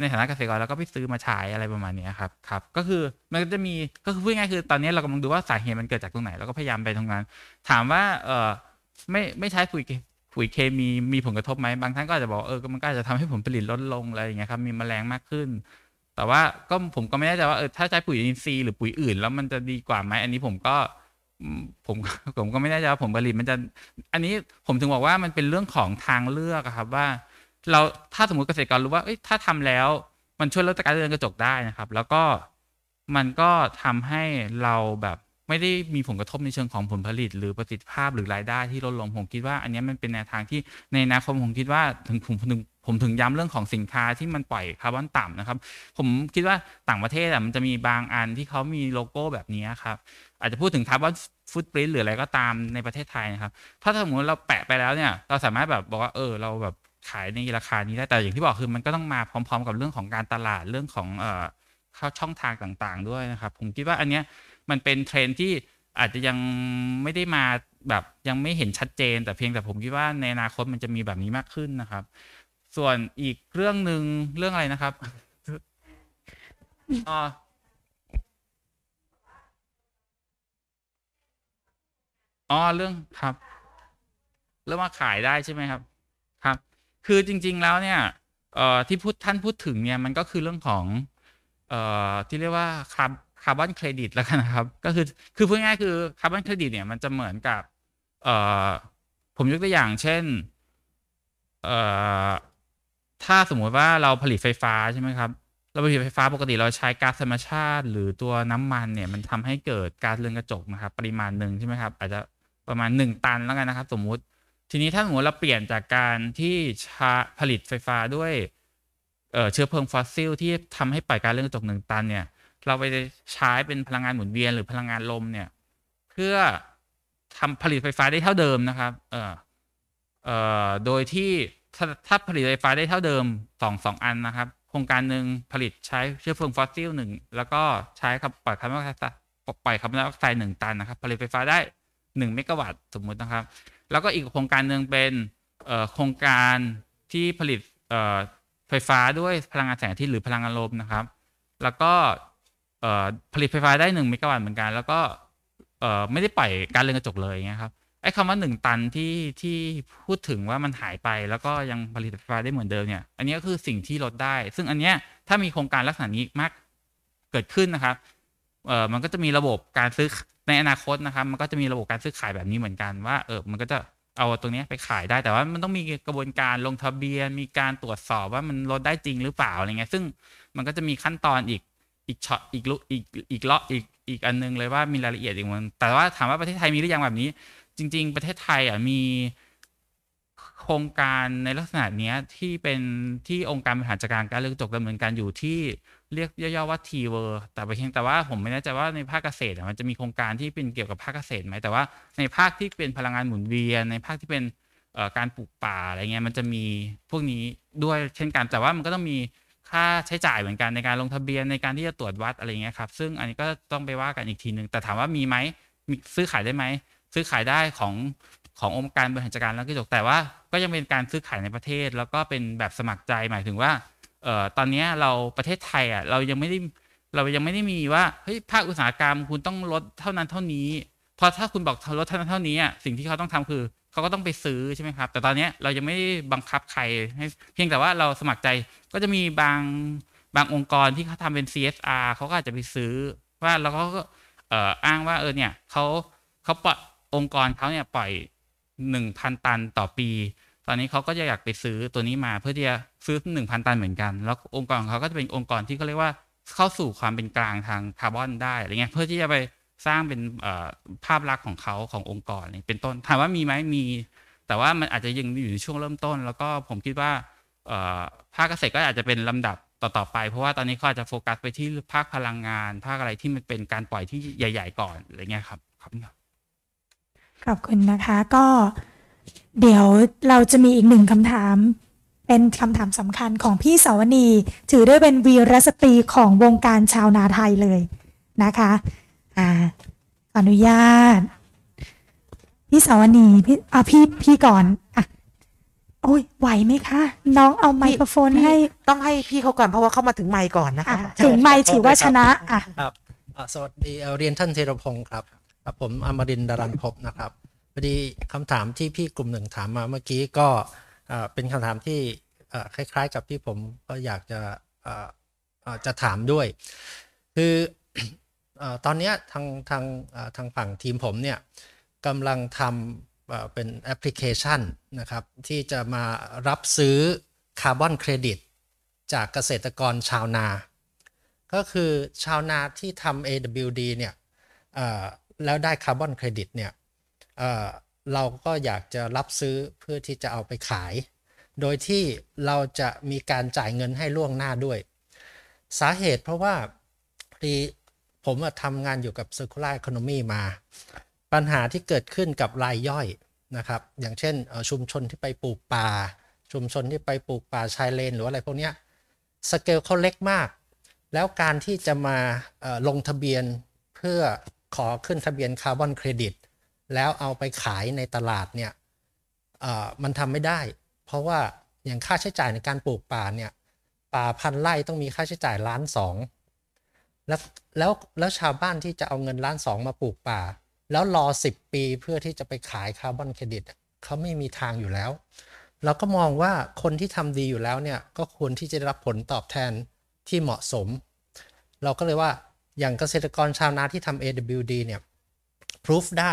ในฐานะเกษตรกรเราก็ไปซื้อมาใช้อะไรประมาณนี้ครับครับ ก็คือมันก็จะมีก็คือพูดง่ายคือตอนนี้เรากำลังดูว่าสาเหตุมันเกิดจากตรงไหน แล้วก็พยายามไปตรงนั้นถามว่าเออไม่ ไม่ใช้ ปุ๋ยปุ๋ยเคมี มีผลกระทบไหมบางท่านก็อาจจะบอกเออมันก็อาจจะทำให้ผลผลิตลดลงอะไรอย่างเงี้ยครับ มีแมลงมากขึ้นแต่ว่าก็ผมก็ไม่แน่ใจว่าเออถ้าใช้ปุ๋ยอินทรีย์หรือปุ๋ยอื่น แล้วมันจะดีกว่าไหมอันนี้ผมก็ผมผมก็ไม่แน่ใจว่าผลผลิตมันจะอันนี้ผมถึงบอกว่ามันเป็นเรื่องของทางเลือกครับ ว่าเราถ้าสมมติเกษตรกรรู้ว่าถ้าทำแล้ว มันช่วยลดการเรือนกระจกได้นะครับ แล้วก็มันก็ทำให้เราแบบไม่ได้มีผลกระทบในเชิงของผลผลิตหรือประสิทธิภาพหรือรายได้ที่ลดลง ผมคิดว่าอันนี้มันเป็นแนวทางที่ในอนาคตผมคิดว่าถึงผมถึงผมถึงย้ำเรื่องของสินค้าที่มันปล่อยคาร์บอนต่ำนะครับ ผมคิดว่าต่างประเทศอ่ะมันจะมีบางอันที่เขามีโลโก้แบบนี้ครับ อาจจะพูดถึงคาร์บอนฟุตปรินหรืออะไรก็ตามในประเทศไทยนะครับ ถ้าสมมติเราแปะไปแล้วเนี่ย เราสามารถแบบบอกว่าเออเราแบบขายในราคานี้ได้แต่อย่างที่บอกคือ มันก็ต้องมาพร้อมๆ กับเรื่องของการตลาดเรื่องของเอ่อช่องทางต่าง ๆ ด้วยนะครับ ผมคิดว่าอันเนี้ยมันเป็นเทรนที่อาจจะยังไม่ได้มาแบบยังไม่เห็นชัดเจน แต่เพียงแต่ผมคิดว่าในอนาคตมันจะมีแบบนี้มากขึ้นนะครับ ส่วนอีกเรื่องหนึ่งเรื่องอะไรนะครับอ๋อเรื่องครับเรื่องว่าขายได้ใช่ไหมครับ ครับ คือจริง ๆแล้วเนี่ยเอ่อที่ พูด ท่าน พูด ถึง เนี่ย มันก็คือเรื่องของ เอ่อที่เรียกว่าคารบคาร์บอนเครดิตแล้วกันนะครับก็คือคือพูดง่ายคือคาร์บอนเครดิตเนี่ยมันจะเหมือนกับเอ่อผม ยกตัวอย่างเช่นเอ่อถ้าสมมุติว่าเราผลิตไฟฟ้าใช่ไหมครับเราผลิตไฟฟ้าปกติเราใช้ก๊าซธรรมชาติ หรือตัวน้ำมันเนี่ยมันทำให้เกิดการ เรือนกระจก นะครับ ปริมาณหนึ่งใช่ไหมครับอาจจะประมาณ 1 ตันแล้วกันนะครับสมมุติทีนี้ถ้าสมมติเราเปลี่ยนจากการที่ผลิตไฟฟ้าด้วยเชื้อเพลิงฟอสซิลที่ทำให้ปล่อยการเรือนกระจกหนึ่งตันเนี่ยเราไปใช้เป็นพลังงานหมุนเวียน หรือพลังงานลมเนี่ย เพื่อทำผลิตไฟฟ้าได้เท่าเดิมนะครับเออเออโดยที่ถ้าถ้าผลิตไฟฟ้าได้เท่าเดิมสองสองอันนะครับ โครงการหนึ่งผลิตใช้เชื้อเพลิงฟอสซิลหนึ่งแล้วก็ใช้ปล่อยคาร์บอนไดออกไซด์ปล่อยคาร์บอนไดออกไซด์หนึ่งตันนะครับ ผลิตไฟฟ้าได้หนึ่งเมกะวัตต์ สมมุตินะครับ แล้วก็อีกโครงการหนึ่งเป็นโครงการที่ผลิตไฟฟ้าด้วยพลังงานแสงอาทิตย์หรือพลังงานลมนะครับ แล้วก็ผลิตไฟฟ้าได้หนึ่งเมกะวัตต์เหมือนกัน แล้วก็ไม่ได้ปล่อยการเรือนกระจกเลยเงี้ยครับ ไอ้คำว่าหนึ่งตันที่ที่พูดถึงว่ามันหายไปแล้วก็ยังผลิตไฟฟ้าได้เหมือนเดิมเนี่ย อันนี้ก็คือสิ่งที่ลดได้ ซึ่งอันเนี้ยถ้ามีโครงการลักษณะนี้มาก เกิดขึ้นนะครับ เออมันก็จะมีระบบการซื้อในอนาคตนะครับ มันก็จะมีระบบการซื้อขายแบบนี้เหมือนกันว่าเออมันก็จะเอาตรงนี้ไปขายได้ แต่ว่ามันต้องมีกระบวนการลงทะเบียนมีการตรวจสอบว่ามันลดได้จริงหรือเปล่าอะไรเงี้ยซึ่งมันก็จะมีขั้นตอนอีกอีกช็อตอีกลุอีกอีกลออีกอีกอันนึงเลยว่ามีรายละเอียดอีกมันแต่ว่าถามว่าประเทศไทยมีหรือยังแบบนี้ จริง ๆ ประเทศไทยอ่ะมีโครงการในลักษณะนี้ที่เป็นที่องค์การบริหารจัดการการเลือกจกดำเนินการอยู่ที่เรียกย่อๆว่า ทีเวอร์แต่เพียงแต่ว่าผมไม่แน่ใจว่าในภาคเกษตรมันจะมีโครงการที่เป็นเกี่ยวกับภาคเกษตรไหมแต่ว่าในภาคที่เป็นพลังงานหมุนเวียน ในภาคที่เป็นการปลูกป่าอะไรเงี้ยมันจะมีพวกนี้ด้วยเช่นกันแต่ว่ามันก็ต้องมีค่าใช้จ่ายเหมือนกันในการลงทะเบียนในการที่จะตรวจวัดอะไรเงี้ยครับ ซึ่งอันนี้ก็ต้องไปว่ากันอีกทีหนึ่งแต่ถามว่ามีไหมมีซื้อขายได้ไหมซื้อขายได้ของขององค์การบริหารจัดการแล้วก็จบแต่ว่าก็ยังเป็นการซื้อขายในประเทศแล้วก็เป็นแบบสมัครใจหมายถึงว่าเอ่อตอนนี้เราประเทศไทยอ่ะเรายังไม่ได้เรายังไม่ได้มีว่าเฮ้ยภาคอุตสาหกรรมคุณต้องลดเท่านั้นเท่านี้พอถ้าคุณบอกลดเท่านั้นเท่านี้อ่ะสิ่งที่เขาต้องทำคือเขาก็ต้องไปซื้อ ใช่ไหมครับ แต่ตอนนี้เรายังไม่บังคับใครให้เพียงแต่ว่าเราสมัครใจก็จะมีบางบางองค์กรที่เขาทำเป็น CSR เขาก็อาจจะไปซื้อ ว่าแล้วเขาก็อ้างว่าเออเนี่ยเขาเขาปล่อยองค์กรเขาเนี่ยปล่อยหนึ่งพันตันต่อปีตอนนี้เขาก็จะอยากไปซื้อตัวนี้มาเพื่อที่จะซื้อหนึ่งพันตันเหมือนกัน แล้วองค์กรของเขาก็จะเป็นองค์กรที่เขาเรียกว่าเข้าสู่ความเป็นกลางทางคาร์บอนได้อะไรเงี้ยเพื่อที่จะไปสร้างเป็นภาพลักษณ์ของเขาขององค์กรเป็นต้นถามว่ามีไหมมี แต่ว่ามันอาจจะยังอยู่ในช่วงเริ่มต้น แล้วก็ผมคิดว่า ภาคเกษตรก็อาจจะเป็นลำดับต่อๆไป เพราะว่าตอนนี้เขาอาจจะโฟกัสไปที่ภาคพลังงาน ภาคอะไรที่มันเป็นการปล่อยที่ใหญ่ ๆก่อนอะไรเงี้ยครับขอบคุณครับขอบคุณนะคะก็เดี๋ยวเราจะมีอีกหนึ่งคำถาม เป็นคำถามสำคัญของพี่สาวนีถือได้เป็นวีรสตรีของวงการชาวนาไทยเลยนะคะอ่าอนุญาต พี่สาวนีพี่อ่ะพี่พี่ก่อน อ่ะโอ้ย ไหวไหมคะ น้องเอาไมโครโฟนให้ต้องให้พี่เขาก่อนเพราะว่าเข้ามาถึงไมค์ก่อนนะคะถึงไมค์ถือว่าชนะ อ่ะครับสวัสดี เรียนท่านเทรพงศ์ครับ ผมอมรินดารันพบนะครับพอดีคำถามที่พี่กลุ่มหนึ่งถามมาเมื่อกี้ก็เป็นคำถามที่คล้าย ๆ กับที่ผมก็อยากจะจะถามด้วย คือตอนนี้ทางทางทางฝั่งทีมผมเนี่ยกำลังทำเป็นแอปพลิเคชันนะครับ ที่จะมารับซื้อคาร์บอนเครดิตจากเกษตรกรชาวนา ก็คือชาวนาที่ทำ AWD เนี่ยแล้วได้คาร์บอนเครดิตเนี่ยเราก็อยากจะรับซื้อเพื่อที่จะเอาไปขาย โดยที่เราจะมีการจ่ายเงินให้ล่วงหน้าด้วย สาเหตุเพราะว่าผมทำงานอยู่กับ Circular Economy มา ปัญหาที่เกิดขึ้นกับรายย่อยนะครับ อย่างเช่นชุมชนที่ไปปลูกป่า ชุมชนที่ไปปลูกป่าชายเลนหรืออะไรพวกนี้สเกลเขาเล็กมาก แล้วการที่จะมาลงทะเบียนเพื่อขอขึ้นทะเบียนคาร์บอนเครดิตแล้วเอาไปขายในตลาดเนี่ยมันทำไม่ได้ เพราะว่าอย่างค่าใช้จ่ายในการปลูกป่าเนี่ย ป่าพันไร่ต้องมีค่าใช้จ่ายล้านสองแล้วแล้วแล้วชาวบ้านที่จะเอาเงินล้านสองมาปลูกป่า แล้วรอสิบปีเพื่อที่จะไปขายคาร์บอนเครดิตเขาไม่มีทางอยู่แล้ว เราก็มองว่าคนที่ทำดีอยู่แล้วเนี่ยก็ควรที่จะได้รับผลตอบแทนที่เหมาะสม เราก็เลยว่าอย่างเกษตรกรชาวนาที่ทำ AWD เนี่ยพิสูจได้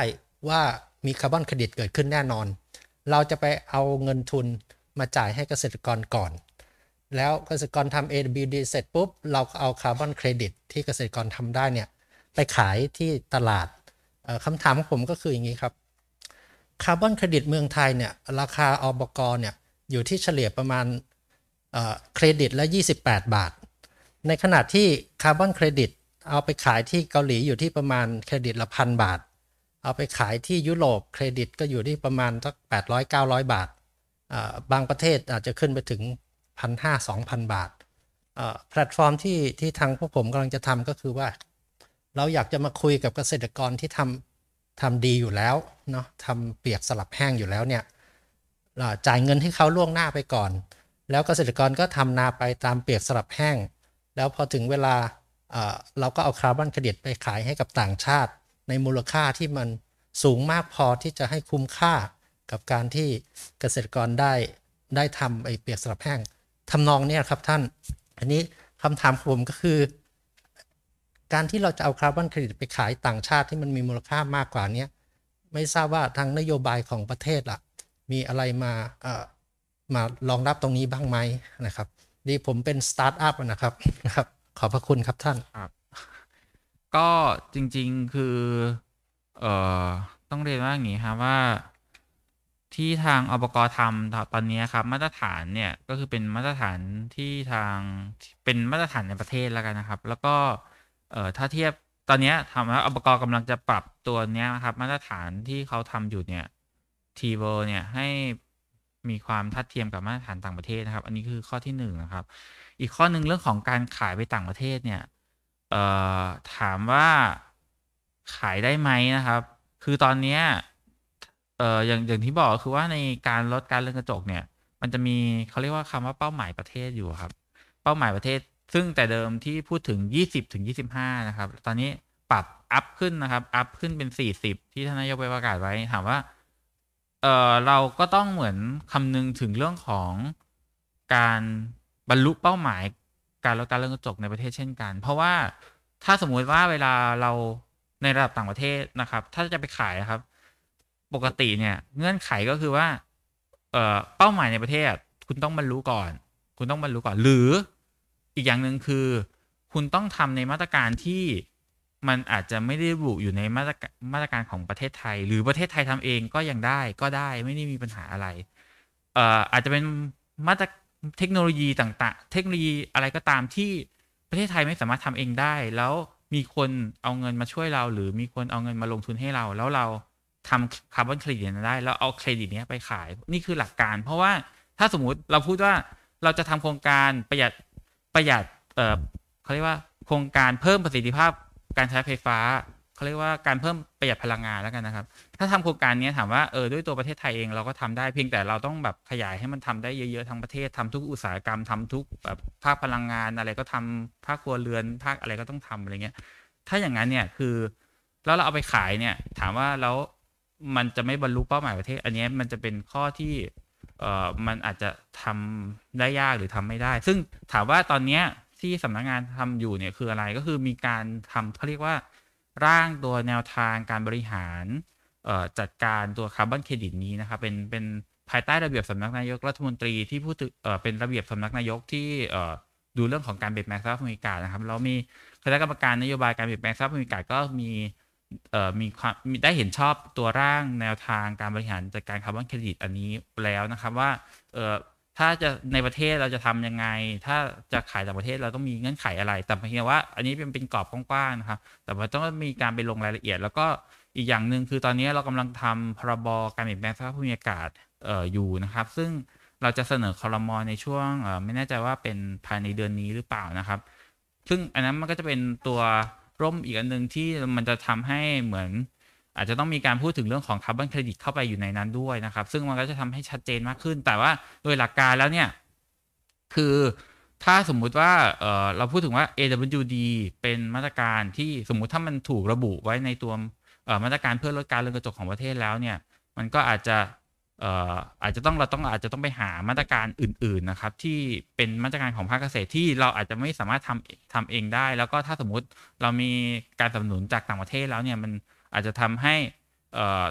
ว่ามีคาร์บอนเครดิตเกิดขึ้นแน่นอน เราจะไปเอาเงินทุนมาจ่ายให้เกษตรกรก่อนแล้วเกษตรกรทำ AWD เสร็จปุ๊บเราเอาคาร์บอนเครดิต ที่เกษตรกรทำได้เนี่ยไปขายที่ตลาดคำถามของผมก็คืออย่างนี้ครับคาร์บอนเครดิตเมืองไทยเนี่ยราคาอบกเนี่ยอยู่ที่เฉลี่ยประมาณเครดิตละ 28 บาท ในขณะที่คาร์บอนเครดิตเอาไปขายที่เกาหลีอยู่ที่ประมาณเครดิตละพันบาท เอาไปขายที่ยุโรปเครดิตก็อยู่ที่ประมาณสัก800-900 บาทบางประเทศอาจจะขึ้นไปถึงพันห้าสองพันบาท แพลตฟอร์มที่ที่ทางพวกผมกำลังจะทำก็คือว่า เราอยากจะมาคุยกับเกษตรกรที่ทำทำดีอยู่แล้วเนาะทำเปียกสลับแห้งอยู่แล้วเนี่ยจ่ายเงินให้เขาล่วงหน้าไปก่อน แล้วเกษตรกรก็ทำนาไปตามเปียกสลับแห้ง แล้วพอถึงเวลาเราก็เอาคาร์บอนเครดิตไปขายให้กับต่างชาติ ในมูลค่าที่มันสูงมากพอที่จะให้คุ้มค่ากับการที่เกษตรกรได้ได้ทำไอเปียกสลับแห้งทำนองเนี้ยครับท่าน อันนี้คำถามของผมก็คือ การที่เราจะเอาคาร์บอนเครดิตไปขายต่างชาติที่มันมีมูลค่ามากกว่าเนี้ไม่ทราบว่าทางนโยบายของประเทศล่ะ มีอะไรมาเอ่อมารองรับตรงนี้บ้างไหมนะครับดีผมเป็นสตาร์ทอัพนะครับนะครับขอบพระคุณครับท่านครับก็จริงๆคือเอ่อ ต้องเรียนว่าอย่างนี้ครับว่าที่ทางอบกทำตอนนี้ครับ มาตรฐานเนี่ยก็คือเป็นมาตรฐานที่ทางเป็นมาตรฐานในประเทศแล้วกันนะครับ แล้วก็เอ่อถ้าเทียบตอนนี้ทำแล้วอบกกำลังจะปรับตัวเนี้ยครับ มาตรฐานที่เขาทำอยู่เนี่ยทีเวอร์เนี่ยให้มีความทัดเทียมกับมาตรฐานต่างประเทศนะครับ อันนี้คือข้อที่1นนะครับ อีกข้อหนึ่งเรื่องของการขายไปต่างประเทศเนี่ยเอ่อถามว่าขายได้ไหมนะครับ คือตอนเนี้เอ่ออย่าง อย่างที่บอกคือว่าในการลดการเรืองกระจกเนี่ย มันจะมีเขาเรียกว่าคำว่าเป้าหมายประเทศอยู่ครับ เป้าหมายประเทศ ซึ่งแต่เดิมที่พูดถึง 20 ถึง 25 นะครับ ตอนนี้ปรับอัพขึ้นนะครับอัพขึ้นเป็น 40 ที่ทนายกไปประกาศไว้ ถาม ว่าเออเราก็ต้องเหมือนคำนึงถึงเรื่องของการบรรลุเป้าหมายการลดการเรืองกระจกในประเทศเช่นกัน เพราะว่าถ้าสมมุติว่าเวลาเราในระดับต่างประเทศนะครับ ถ้าจะไปขายครับปกติเนี่ย เงื่อนไขก็คือว่าเอ่อเป้าหมายในประเทศคุณต้องบรรลุก่อน คุณต้องบรรลุก่อน หรืออีกอย่างหนึ่งคือคุณต้องทำในมาตรการที่มันอาจจะไม่ได้บุอยู่ในมาตรมาตรการของประเทศไทย หรือประเทศไทยทำเองก็ยังได้ก็ได้ไม่ได้มีปัญหาอะไร เอ่ออาจจะเป็นมาตรเทคโนโลยีต่าง ๆ เทคโนโลยีอะไรก็ตามที่ประเทศไทยไม่สามารถทำเองได้ แล้วมีคนเอาเงินมาช่วยเรา หรือมีคนเอาเงินมาลงทุนให้เราแล้วเราทำคาร์บอนเครดิตได้ แล้ว เอาเครดิตนี้ไปขายนี่คือหลักการ เพราะว่าถ้าสมมุติเราพูดว่าเราจะทำโครงการประหยัดประหยัดเเขาเรียกว่าโครงการเพิ่มประสิทธิภาพการใช้ไฟฟ้าเขาเรียกว่าการเพิ่มประหยัดพลังงานแล้วกันนะครับ ถ้าทำโครงการนี้ถามว่าเออด้วยตัวประเทศไทยเองเราก็ทำได้ เพียงแต่เราต้องแบบขยายให้มันทำได้เยอะๆทั้งประเทศทำทุกอุตสาหกรรมทำทุกแบบภาคพลังงานอะไรก็ทำภาคครัวเรือนภาคอะไรก็ต้องทำอะไรเงี้ยถ้าอย่างนั้นเนี่ยคือ แล้วเราเอาไปขายเนี่ยถามว่าแล้วมันจะไม่บรรลุเป้าหมายประเทศ อันนี้มันจะเป็นข้อที่เอ่อมันอาจจะทำได้ยากหรือทำไม่ได้ ซึ่งถามว่าตอนเนี้ยที่สำนักงงานทำอยู่เนี่ยคืออะไรก็คือมีการทำเขาเรียกว่า ร่างตัวแนวทางการบริหาร จัดการตัวคาร์บอนเครดิตนี้นะครับเป็นเป็นภายใต้ระเบียบสำนักนายกรัฐมนตรีที่พูดถึงเป็นระเบียบสำนักนายกที่ดูเรื่องของการเปลี่ยนแปลงสภาพภูมิอากาศนะครับแล้วมีคณะกรรมการนโยบายการเปลี่ยนแปลงสภาพภูมิอากาศก็มีมีความได้เห็นชอบตัวร่างแนวทางการบริหารจัดการคาร์บอนเครดิตอันนี้แล้วนะครับว่าถ้าจะในประเทศเราจะทํำยัง ไง ถ้าจะขายต่างประเทศเราต้องมีเงื่อนไขอะไร แต่เพียงว่า อันนี้เป็นเป็นกรอบกว้างๆนะ ครับ แต่มันต้องมีการ ไป ลงรายละเอียด แล้วก็อีกอย่างหนึ่งคือตอนนี้เรากำลังทำพรบการเปลี่ยนแปลงสภาพภูมิอากาศอยู่นะครับ ซึ่งเราจะเสนอคอรมอในช่วงไม่แน่ใจว่าเป็นภายในเดือนนี้หรือเปล่านะครับ ซึ่งอันนั้นมันก็จะเป็นตัวร่มอีกอันหนึ่งที่มันจะทำให้เหมือน อาจจะต้องมีการพูดถึงเรื่องของคาร์บอนเครดิตเข้าไปอยู่ในนั้นด้วยนะ ครับ ซึ่งมันก็จะทำให้ชัดเจนมากขึ้น แต่ว่าโดยหลักการแล้วเนี่ยคือถ้าสมมุติว่าเเราพูดถึงว่า AWD เป็นมาตรการที่สมมุติถ้ามันถูกระบุไว้ในตัวมาตรการเพื่อลดการเรื่อนกระจกของประเทศแล้วเนี่ยมันก็อาจจะอาจจะต้องเราต้องอาจจะต้องไปหามาตรการอื่นๆนะครับที่เป็นมาตรการของภาคเกษตรที่เราอาจจะไม่สามารถทำทำเองได้ แล้วก็ถ้าสมมุติเรามีการสนับสนุนจากต่างประเทศแล้วเนี่ยมันอาจจะทำให้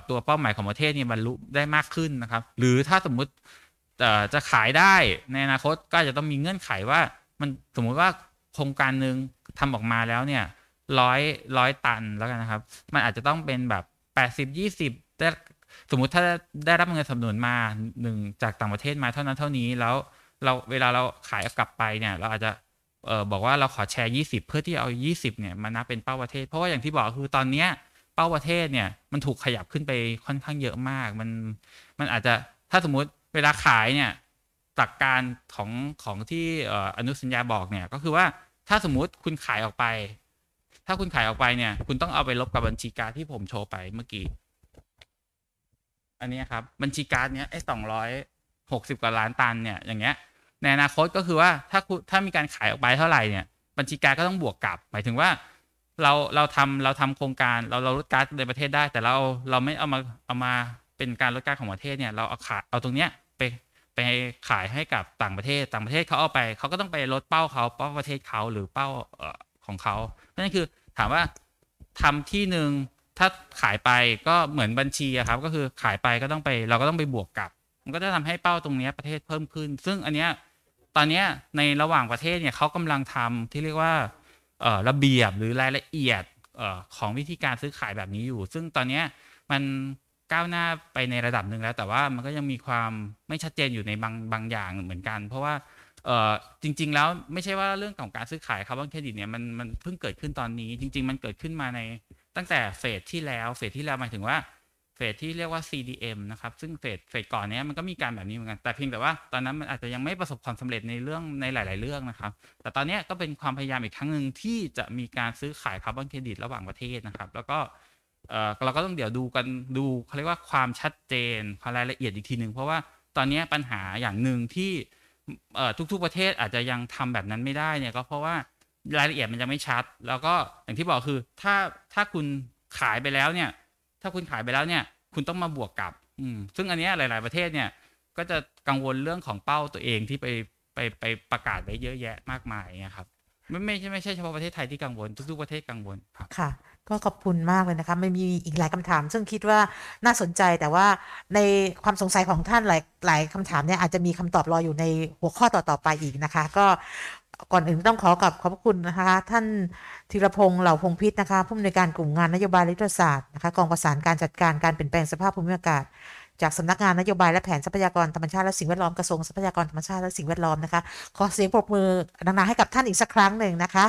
ตัวเป้าหมายของประเทศนี่บรรลุได้มากขึ้นนะครับหรือถ้าสมมุติจะขายได้ในอนาคตก็จะต้องมีเงื่อนไขว่ามันสมมุติว่าโครงการหนึ่งทำออกมาแล้วเนี่ยร้อยร้อยตันแล้วกันนะครับมันอาจจะต้องเป็นแบบแปดสิบยี่สิบไดสมมุติถ้าได้รับเงินสนับสนุนมาหนึ่งจากต่างประเทศมาเท่านั้น เท่านี้แล้วเราเวลาเราขายกลับไปเนี่ย เราอาจจะเออบอกว่าเราขอแชร์20เพื่อที่เอา20เนี่ยมานับเป็นเป้าประเทศ เพราะว่าอย่างที่บอกคือตอนเนี้ย เป้าประเทศเนี่ย มันถูกขยับขึ้นไปค่อนข้างเยอะมาก มันมันอาจจะถ้าสมมุติเวลาขายเนี่ยหลักการของของที่อนุสัญญาบอกเนี่ย ก็คือว่าถ้าสมมุติคุณขายออกไป ถ้าคุณขายออกไปเนี่ย คุณต้องเอาไปลบกับบัญชีการที่ผมโชว์ไปเมื่อกี้อันนี้ครับบัญชีการ์ดเนี้ยไอ้สองร้อยหกสิบกว่าล้านตันเนี่ย อย่างเงี้ยในอนาคตก็คือว่าถ้าถ้ามีการ ขาย ออกไป เท่าไหร่เนี่ย บัญชีการก็ต้องบวกกลับหมายถึงว่าเราเราทำเรา ทำโครงการเราเราลดการในประเทศได้ แต่เรา เรา ไม่ เอา มาเอามาเป็นการลดการของประเทศเนี่ยเราเอาขาเอาตรงเนี้ยไปไปขายให้กับต่างประเทศต่างประเทศเขาเอาไปเขาก็ต้องไปลดเป้าเขาเป้าประเทศเขาหรือเป้าของเขาเพราะนั่นคือถามว่าทำที่หนึ่งถ้าขายไปก็เหมือนบัญชีครับ ก็คือขายไปก็ต้องไป เราก็ต้องไปบวกกับ มันก็จะทำให้เป้าตรงนี้ประเทศเพิ่มขึ้น ซึ่งอันเนี้ยตอนนี้ในระหว่างประเทศเนี่ยเขากำลังทำที่เรียกว่าระเบียบหรือรายละเอียดของวิธีการซื้อขายแบบนี้อยู่ซึ่งตอนนี้มันก้าวหน้าไปในระดับหนึ่งแล้วแต่ว่ามันก็ยังมีความไม่ชัดเจนอยู่ในบางบางอย่างเหมือนกัน เพราะว่าจริง ๆ แล้วไม่ใช่ว่าเรื่องของการซื้อขายคาร์บอนเครดิตเนี่ยมันมันเพิ่งเกิดขึ้นตอนนี้ จริง ๆ มันเกิดขึ้นมาในตั้งแต่เฟสที่แล้วเฟสที่แล้วหมายถึงว่าเฟสที่เรียกว่า CDM นะครับ ซึ่งเฟสเฟสก่อนนี้มันก็มีการแบบนี้เหมือนกันแต่เพียงแต่ว่าตอนนั้นมันอาจจะยังไม่ประสบความสำเร็จในเรื่องในหลาย ๆ เรื่องนะครับ แต่ตอนนี้ก็เป็นความพยายามอีกครั้งหนึ่งที่จะมีการซื้อขายคาร์บอนเครดิตระหว่างประเทศนะครับ แล้วก็เราก็ต้องเดี๋ยวดูกันดูเขาเรียกว่าความชัดเจนรายละเอียดอีกทีหนึ่งเพราะว่าตอนนี้ปัญหาอย่างหนึ่งที่ทุก ๆ ประเทศอาจจะยังทำแบบนั้นไม่ได้เนี่ยก็เพราะว่ารายละเอียดมันจะไม่ชัดแล้วก็อย่างที่บอกคือถ้าถ้าคุณขายไปแล้วเนี่ย ถ้าคุณขายไปแล้วเนี่ย คุณต้องมาบวกกับ อืมซึ่งอันนี้หลายๆประเทศ เนี่ยก็จะกังวลเรื่องของเป้าตัวเองที่ไปไปไปประกาศไว้เยอะแยะมากมายนะครับไม่ไม่ใช่ไม่ใช่เฉพาะประเทศไทยที่กังวลทุก ๆประเทศกังวลครับค่ะก็ขอบคุณมากเลยนะคะไม่มีอีกหลายคำถาม ซึ่งคิดว่าน่าสนใจแต่ว่าในความสงสัยของท่านหลายหลายคำถามเนี่ยอาจจะมีคำตอบรออยู่ในหัวข้อต่อๆไปอีกนะคะก็ก่อนอื่นต้องขอกับขอบคุณนะคะท่านธีรพงศ์เหล่าพงพิษนะคะผู้อำนวยการกลุ่มงานนโยบายลิทรศาสตร์นะคะกองประสานการจัดการการ เปลี่ยนแปลงสภาพภูมิอากาศ จากสำนักงานนโยบายและแผนทรัพยากรธรรมชาติและสิ่งแวดล้อมกระทรวงทรัพยากรธรรมชาติและสิ่งแวดล้อมนะคะขอเสียงปรบมือดังๆให้กับท่านอีกสักครั้งหนึ่งนะคะ